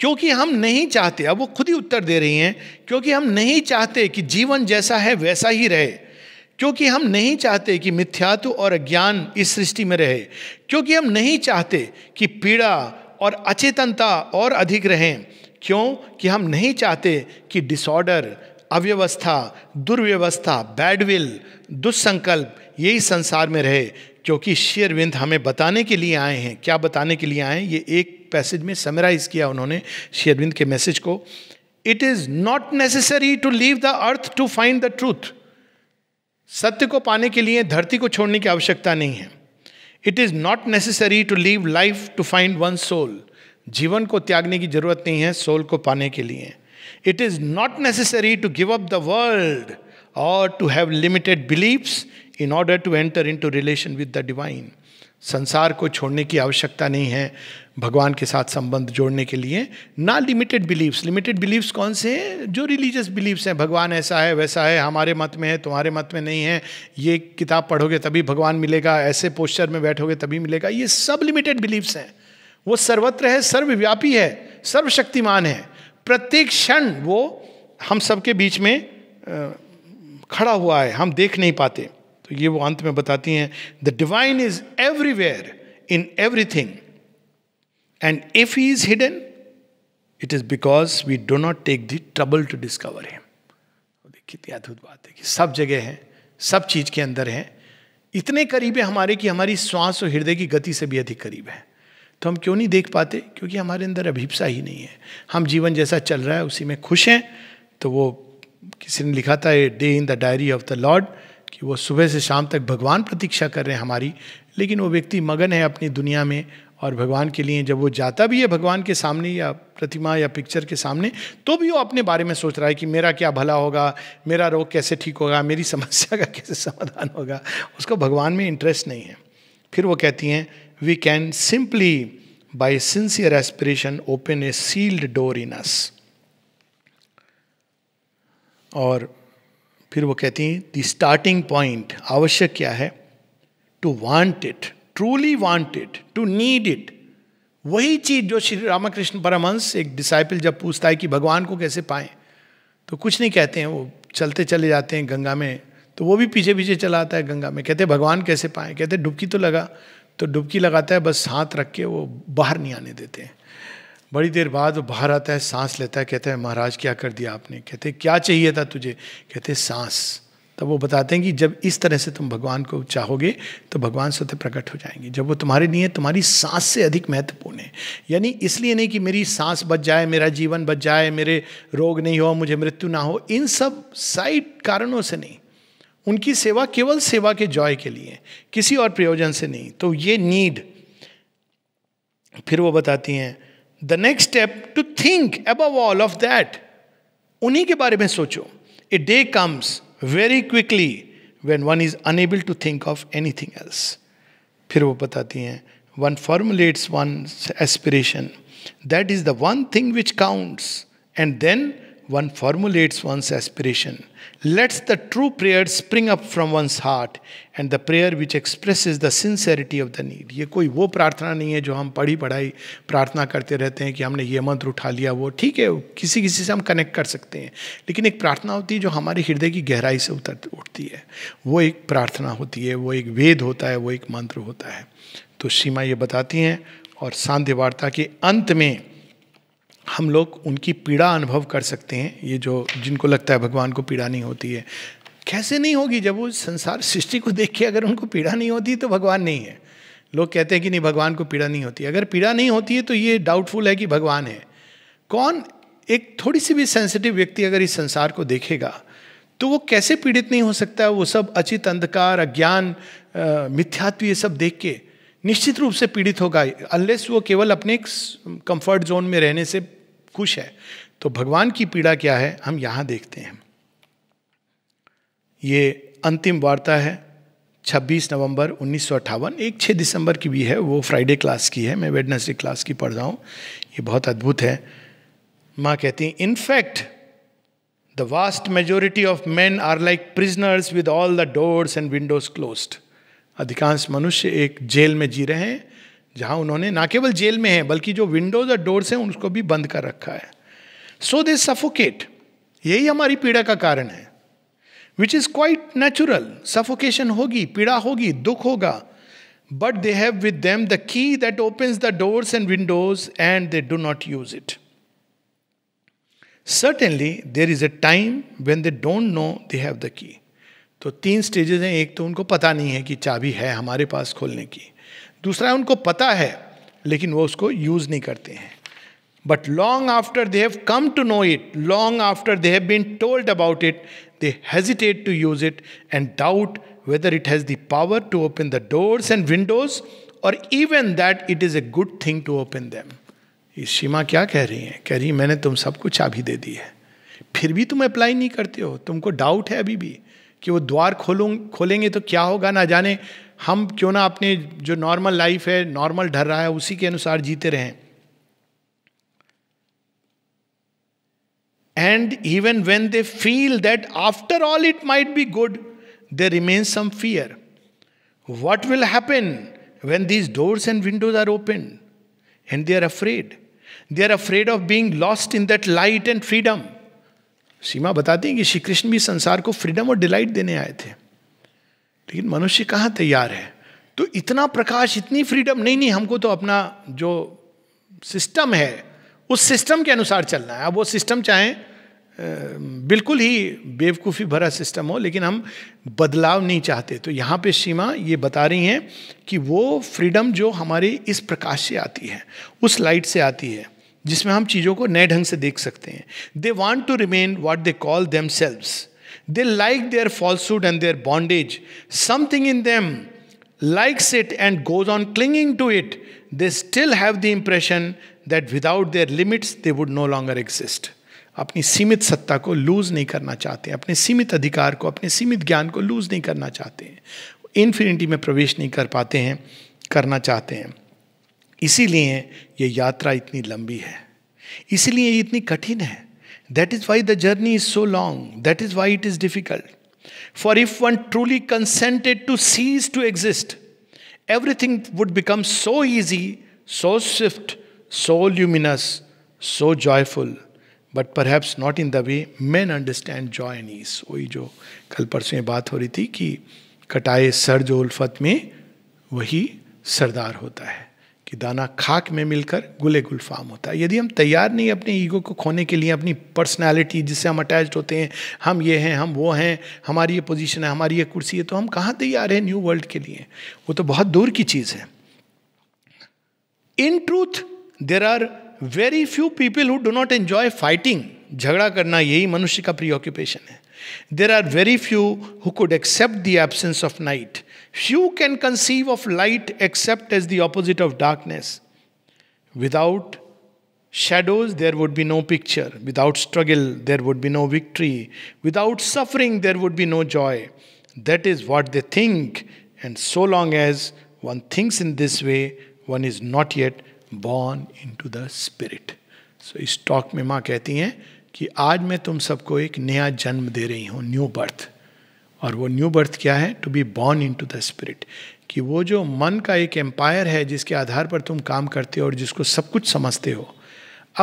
क्योंकि हम नहीं चाहते अब वो खुद ही उत्तर दे रही हैं क्योंकि हम नहीं चाहते कि जीवन जैसा है वैसा ही रहे क्योंकि हम नहीं चाहते कि मिथ्यात्व और अज्ञान इस सृष्टि में रहे क्योंकि हम नहीं चाहते कि पीड़ा और अचेतनता और अधिक रहें क्यों कि हम नहीं चाहते कि डिसऑर्डर अव्यवस्था दुर्व्यवस्था बैडविल दुस्संकल्प यही संसार में रहे क्योंकि शेयरविंद हमें बताने के लिए आए हैं क्या बताने के लिए आए हैं ये एक पैसेज में समराइज किया उन्होंने शेयरविंद के मैसेज को it is not necessary to leave the earth to find the truth सत्य को पाने के लिए धरती को छोड़ने की आवश्यकता नहीं है it is not necessary to leave life to find one soul जीवन को त्यागने की जरूरत नहीं है सोल को पाने के लिए it is not necessary to give up the world और to have limited believes in order to enter into relation with the divine संसार को छोड़ने की आवश्यकता नहीं है भगवान के साथ संबंध जोड़ने के लिए ना लिमिटेड बिलीव्स लिमिटेड बिलीव्स कौन से हैं जो रिलीजियस बिलीव्स हैं भगवान ऐसा है वैसा है हमारे मत में है तुम्हारे मत में नहीं है ये किताब पढ़ोगे तभी भगवान मिलेगा ऐसे पोस्चर में बैठोगे तभी मिलेगा ये सब लिमिटेड बिलीव्स हैं वो सर्वत्र है सर्वव्यापी है सर्वशक्तिमान है प्रत्येक क्षण वो हम सबके बीच में खड़ा हुआ है हम देख नहीं पाते तो ये वो अंत में बताती हैं the divine is everywhere in everything and if he is hidden it is because we do not take the trouble to discover him कितनी अद्भुत बात है कि सब जगह है सब चीज के अंदर है इतने करीब है हमारे कि हमारी श्वास और हृदय की गति से भी अधिक करीब है तो हम क्यों नहीं देख पाते क्योंकि हमारे अंदर अभिप्सा ही नहीं है हम जीवन जैसा चल रहा है उसी में खुश हैं तो वो किसी ने लिखा था a day in the diary of the lord कि वो सुबह से शाम तक भगवान प्रतीक्षा कर रहे हैं हमारी लेकिन वो व्यक्ति मगन है अपनी दुनिया में और भगवान के लिए जब वो जाता भी है भगवान के सामने या प्रतिमा या पिक्चर के सामने तो भी वो अपने बारे में सोच रहा है कि मेरा क्या भला होगा मेरा रोग कैसे ठीक होगा मेरी समस्या का कैसे समाधान होगा उसको भगवान में इंटरेस्ट नहीं है फिर वो कहती हैं we can simply by sincere aspiration open a sealed door in us और फिर वो कहती हैं द स्टार्टिंग पॉइंट आवश्यक क्या है to want it truly want it to need it वही चीज जो श्री रामकृष्ण परमहंस एक डिसाइपल जब पूछता है कि भगवान को कैसे पाए तो कुछ नहीं कहते हैं वो चलते चले जाते हैं गंगा में तो वो भी पीछे पीछे चला आता है गंगा में कहते भगवान कैसे पाए कहते डुबकी तो लगा तो डुबकी लगाता है बस हाथ रख के वो बाहर नहीं आने देते हैं बड़ी देर बाद वो बाहर आता है सांस लेता है कहते हैं महाराज क्या कर दिया आपने कहते क्या चाहिए था तुझे कहते सांस तब वो बताते हैं कि जब इस तरह से तुम भगवान को चाहोगे तो भगवान स्वतः प्रकट हो जाएंगे जब वो तुम्हारे लिए तुम्हारी सांस से अधिक महत्वपूर्ण है यानी इसलिए नहीं कि मेरी सांस बच जाए मेरा जीवन बच जाए मेरे रोग नहीं हो मुझे मृत्यु ना हो इन सब साइड कारणों से नहीं उनकी सेवा केवल सेवा के जॉय के लिए किसी और प्रयोजन से नहीं तो ये नीड फिर वो बताती हैं the next step to think above all of that उन्हीं के बारे में सोचो a day comes very quickly when one is unable to think of anything else फिर वो बताती हैं one formulates one aspiration that is the one thing which counts and then one formulates one's aspiration lets the true prayer spring up from one's heart and the prayer which express is the sincerity of the need ये कोई वो प्रार्थना नहीं है जो हम पढ़ी पढ़ाई प्रार्थना करते रहते हैं कि हमने ये मंत्र उठा लिया वो ठीक है किसी किसी से हम कनेक्ट कर सकते हैं लेकिन एक प्रार्थना होती है जो हमारे हृदय की गहराई से उतर उठती है वो एक प्रार्थना होती है वो एक वेद होता है वो एक मंत्र होता है तो सीमा ये बताती हैं और सांध्य वार्ता के अंत में हम लोग उनकी पीड़ा अनुभव कर सकते हैं ये जो जिनको लगता है भगवान को पीड़ा नहीं होती है कैसे नहीं होगी जब वो संसार सृष्टि को देख के अगर उनको पीड़ा नहीं होती तो भगवान नहीं है लोग कहते हैं कि नहीं भगवान को पीड़ा नहीं होती अगर पीड़ा नहीं होती है तो ये डाउटफुल है कि भगवान है कौन एक थोड़ी सी भी सेंसिटिव व्यक्ति अगर इस संसार को देखेगा तो वो कैसे पीड़ित नहीं हो सकता है वो सब अचित अंधकार अज्ञान मिथ्यात्व ये सब देख के निश्चित रूप से पीड़ित होगा अनलेस वो केवल अपने कंफर्ट जोन में रहने से खुश है तो भगवान की पीड़ा क्या है हम यहां देखते हैं ये अंतिम वार्ता है 26 नवंबर उन्नीस सौ अट्ठावन एक छः दिसंबर की भी है वो फ्राइडे क्लास की है मैं वेडनेसडे क्लास की पढ़ रहा हूँ ये बहुत अद्भुत है माँ कहती हैं in fact the vast majority of man are like prisoners with all the doors and windows closed अधिकांश मनुष्य एक जेल में जी रहे हैं जहां उन्होंने ना केवल जेल में है बल्कि जो विंडोज और डोर्स हैं उनको भी बंद कर रखा है सो दे सफोकेट यही हमारी पीड़ा का कारण है which is quite natural suffocation होगी पीड़ा होगी दुख होगा but they have with them the key that opens the doors and windows and they do not use it certainly there is a time when they don't know they have the key तो तीन स्टेजेस हैं एक तो उनको पता नहीं है कि चाबी है हमारे पास खोलने की दूसरा है उनको पता है लेकिन वो उसको यूज नहीं करते हैं but long after they have come to know it long after they have been told about it they hesitate to use it and doubt whether it has the power to open the doors and windows और even that it is a good thing to open them ये सीमा क्या कह रही हैं कह रही है, मैंने तुम सबको चाबी दे दी है फिर भी तुम अप्लाई नहीं करते हो तुमको डाउट है अभी भी कि वो द्वार खोलूँ खोलेंगे तो क्या होगा ना जाने हम क्यों ना अपने जो नॉर्मल लाइफ है नॉर्मल ढर रहा है उसी के अनुसार जीते रहें and even when they feel that after all it might be good they remains some fear what will happen when these doors and windows are open and they are afraid they are afraid of being lost in that light and freedom सीमा बताती है कि श्री कृष्ण भी संसार को फ्रीडम और डिलाइट देने आए थे लेकिन मनुष्य कहाँ तैयार है तो इतना प्रकाश इतनी फ्रीडम नहीं नहीं हमको तो अपना जो सिस्टम है उस सिस्टम के अनुसार चलना है अब वो सिस्टम चाहे बिल्कुल ही बेवकूफ़ी भरा सिस्टम हो लेकिन हम बदलाव नहीं चाहते तो यहाँ पे सीमा ये बता रही हैं कि वो फ्रीडम जो हमारे इस प्रकाश से आती है उस लाइट से आती है जिसमें हम चीज़ों को नए ढंग से देख सकते हैं they want to remain what they call themselves they like their falsehood and their bondage something in them likes it and goes on clinging to it they still have the impression that without their limits they would no longer exist अपनी सीमित सत्ता को लूज नहीं करना चाहते हैं अपने सीमित अधिकार को अपने सीमित ज्ञान को लूज नहीं करना चाहते हैं इन्फिनिटी में प्रवेश नहीं कर पाते हैं करना चाहते हैं इसीलिए ये यात्रा इतनी लंबी है इसलिए ये इतनी कठिन है that is why the journey is so long that is why it is difficult for if one truly consented to cease to exist everything would become so easy so swift luminous so joyful but perhaps not in the way man understand joy and ease वही जो कल परसों बात हो रही थी कि कटाए सर जो उल्फत में वही सरदार होता है कि दाना खाक में मिलकर गुले गुल फार्म होता है यदि हम तैयार नहीं अपने ईगो को खोने के लिए अपनी पर्सनैलिटी जिससे हम अटैच होते हैं हम ये हैं हम वो हैं हमारी ये पोजीशन है हमारी ये कुर्सी है तो हम कहाँ तैयार हैं न्यू वर्ल्ड के लिए वो तो बहुत दूर की चीज़ है in truth there are very few people who do not enjoy fighting झगड़ा करना यही मनुष्य का प्री ऑक्यूपेशन है there are very few who could accept the of night Few can conceive of light except as the opposite of darkness. Without shadows, there would be no picture. Without struggle, there would be no victory. Without suffering, there would be no joy. That is what they think. And so long as one thinks in this way, one is not yet born into the spirit. So इस टॉक में माँ कहती हैं कि आज मैं तुम सबको एक नया जन्म दे रही हूँ न्यू बर्थ और वो न्यू बर्थ क्या है to be born into the spirit कि वो जो मन का एक एम्पायर है जिसके आधार पर तुम काम करते हो और जिसको सब कुछ समझते हो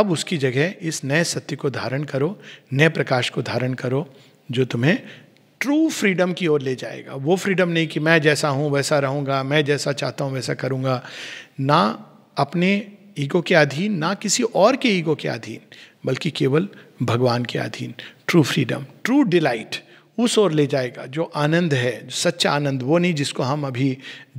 अब उसकी जगह इस नए सत्य को धारण करो नए प्रकाश को धारण करो जो तुम्हें ट्रू फ्रीडम की ओर ले जाएगा वो फ्रीडम नहीं कि मैं जैसा हूँ वैसा रहूँगा मैं जैसा चाहता हूँ वैसा करूँगा ना अपने ईगो के अधीन ना किसी और के ईगो के अधीन बल्कि केवल भगवान के अधीन ट्रू फ्रीडम ट्रू डिलाइट उस ओर ले जाएगा जो आनंद है सच्चा आनंद वो नहीं जिसको हम अभी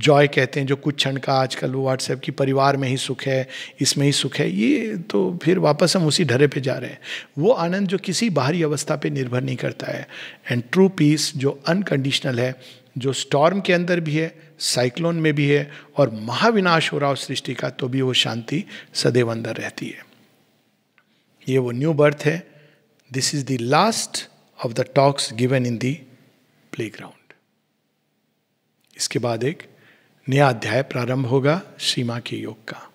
जॉय कहते हैं जो कुछ क्षण का आजकल वो व्हाट्सएप की परिवार में ही सुख है इसमें ही सुख है ये तो फिर वापस हम उसी ढरे पे जा रहे हैं वो आनंद जो किसी बाहरी अवस्था पे निर्भर नहीं करता है एंड ट्रू पीस जो अनकंडीशनल है जो स्टॉर्म के अंदर भी है साइक्लोन में भी है और महाविनाश हो रहा हो सृष्टि का तो भी वो शांति सदैव अंदर रहती है ये वो न्यू बर्थ है this is the last of the talks given in the playground. इसके बाद एक नया अध्याय प्रारंभ होगा सीमा के योग का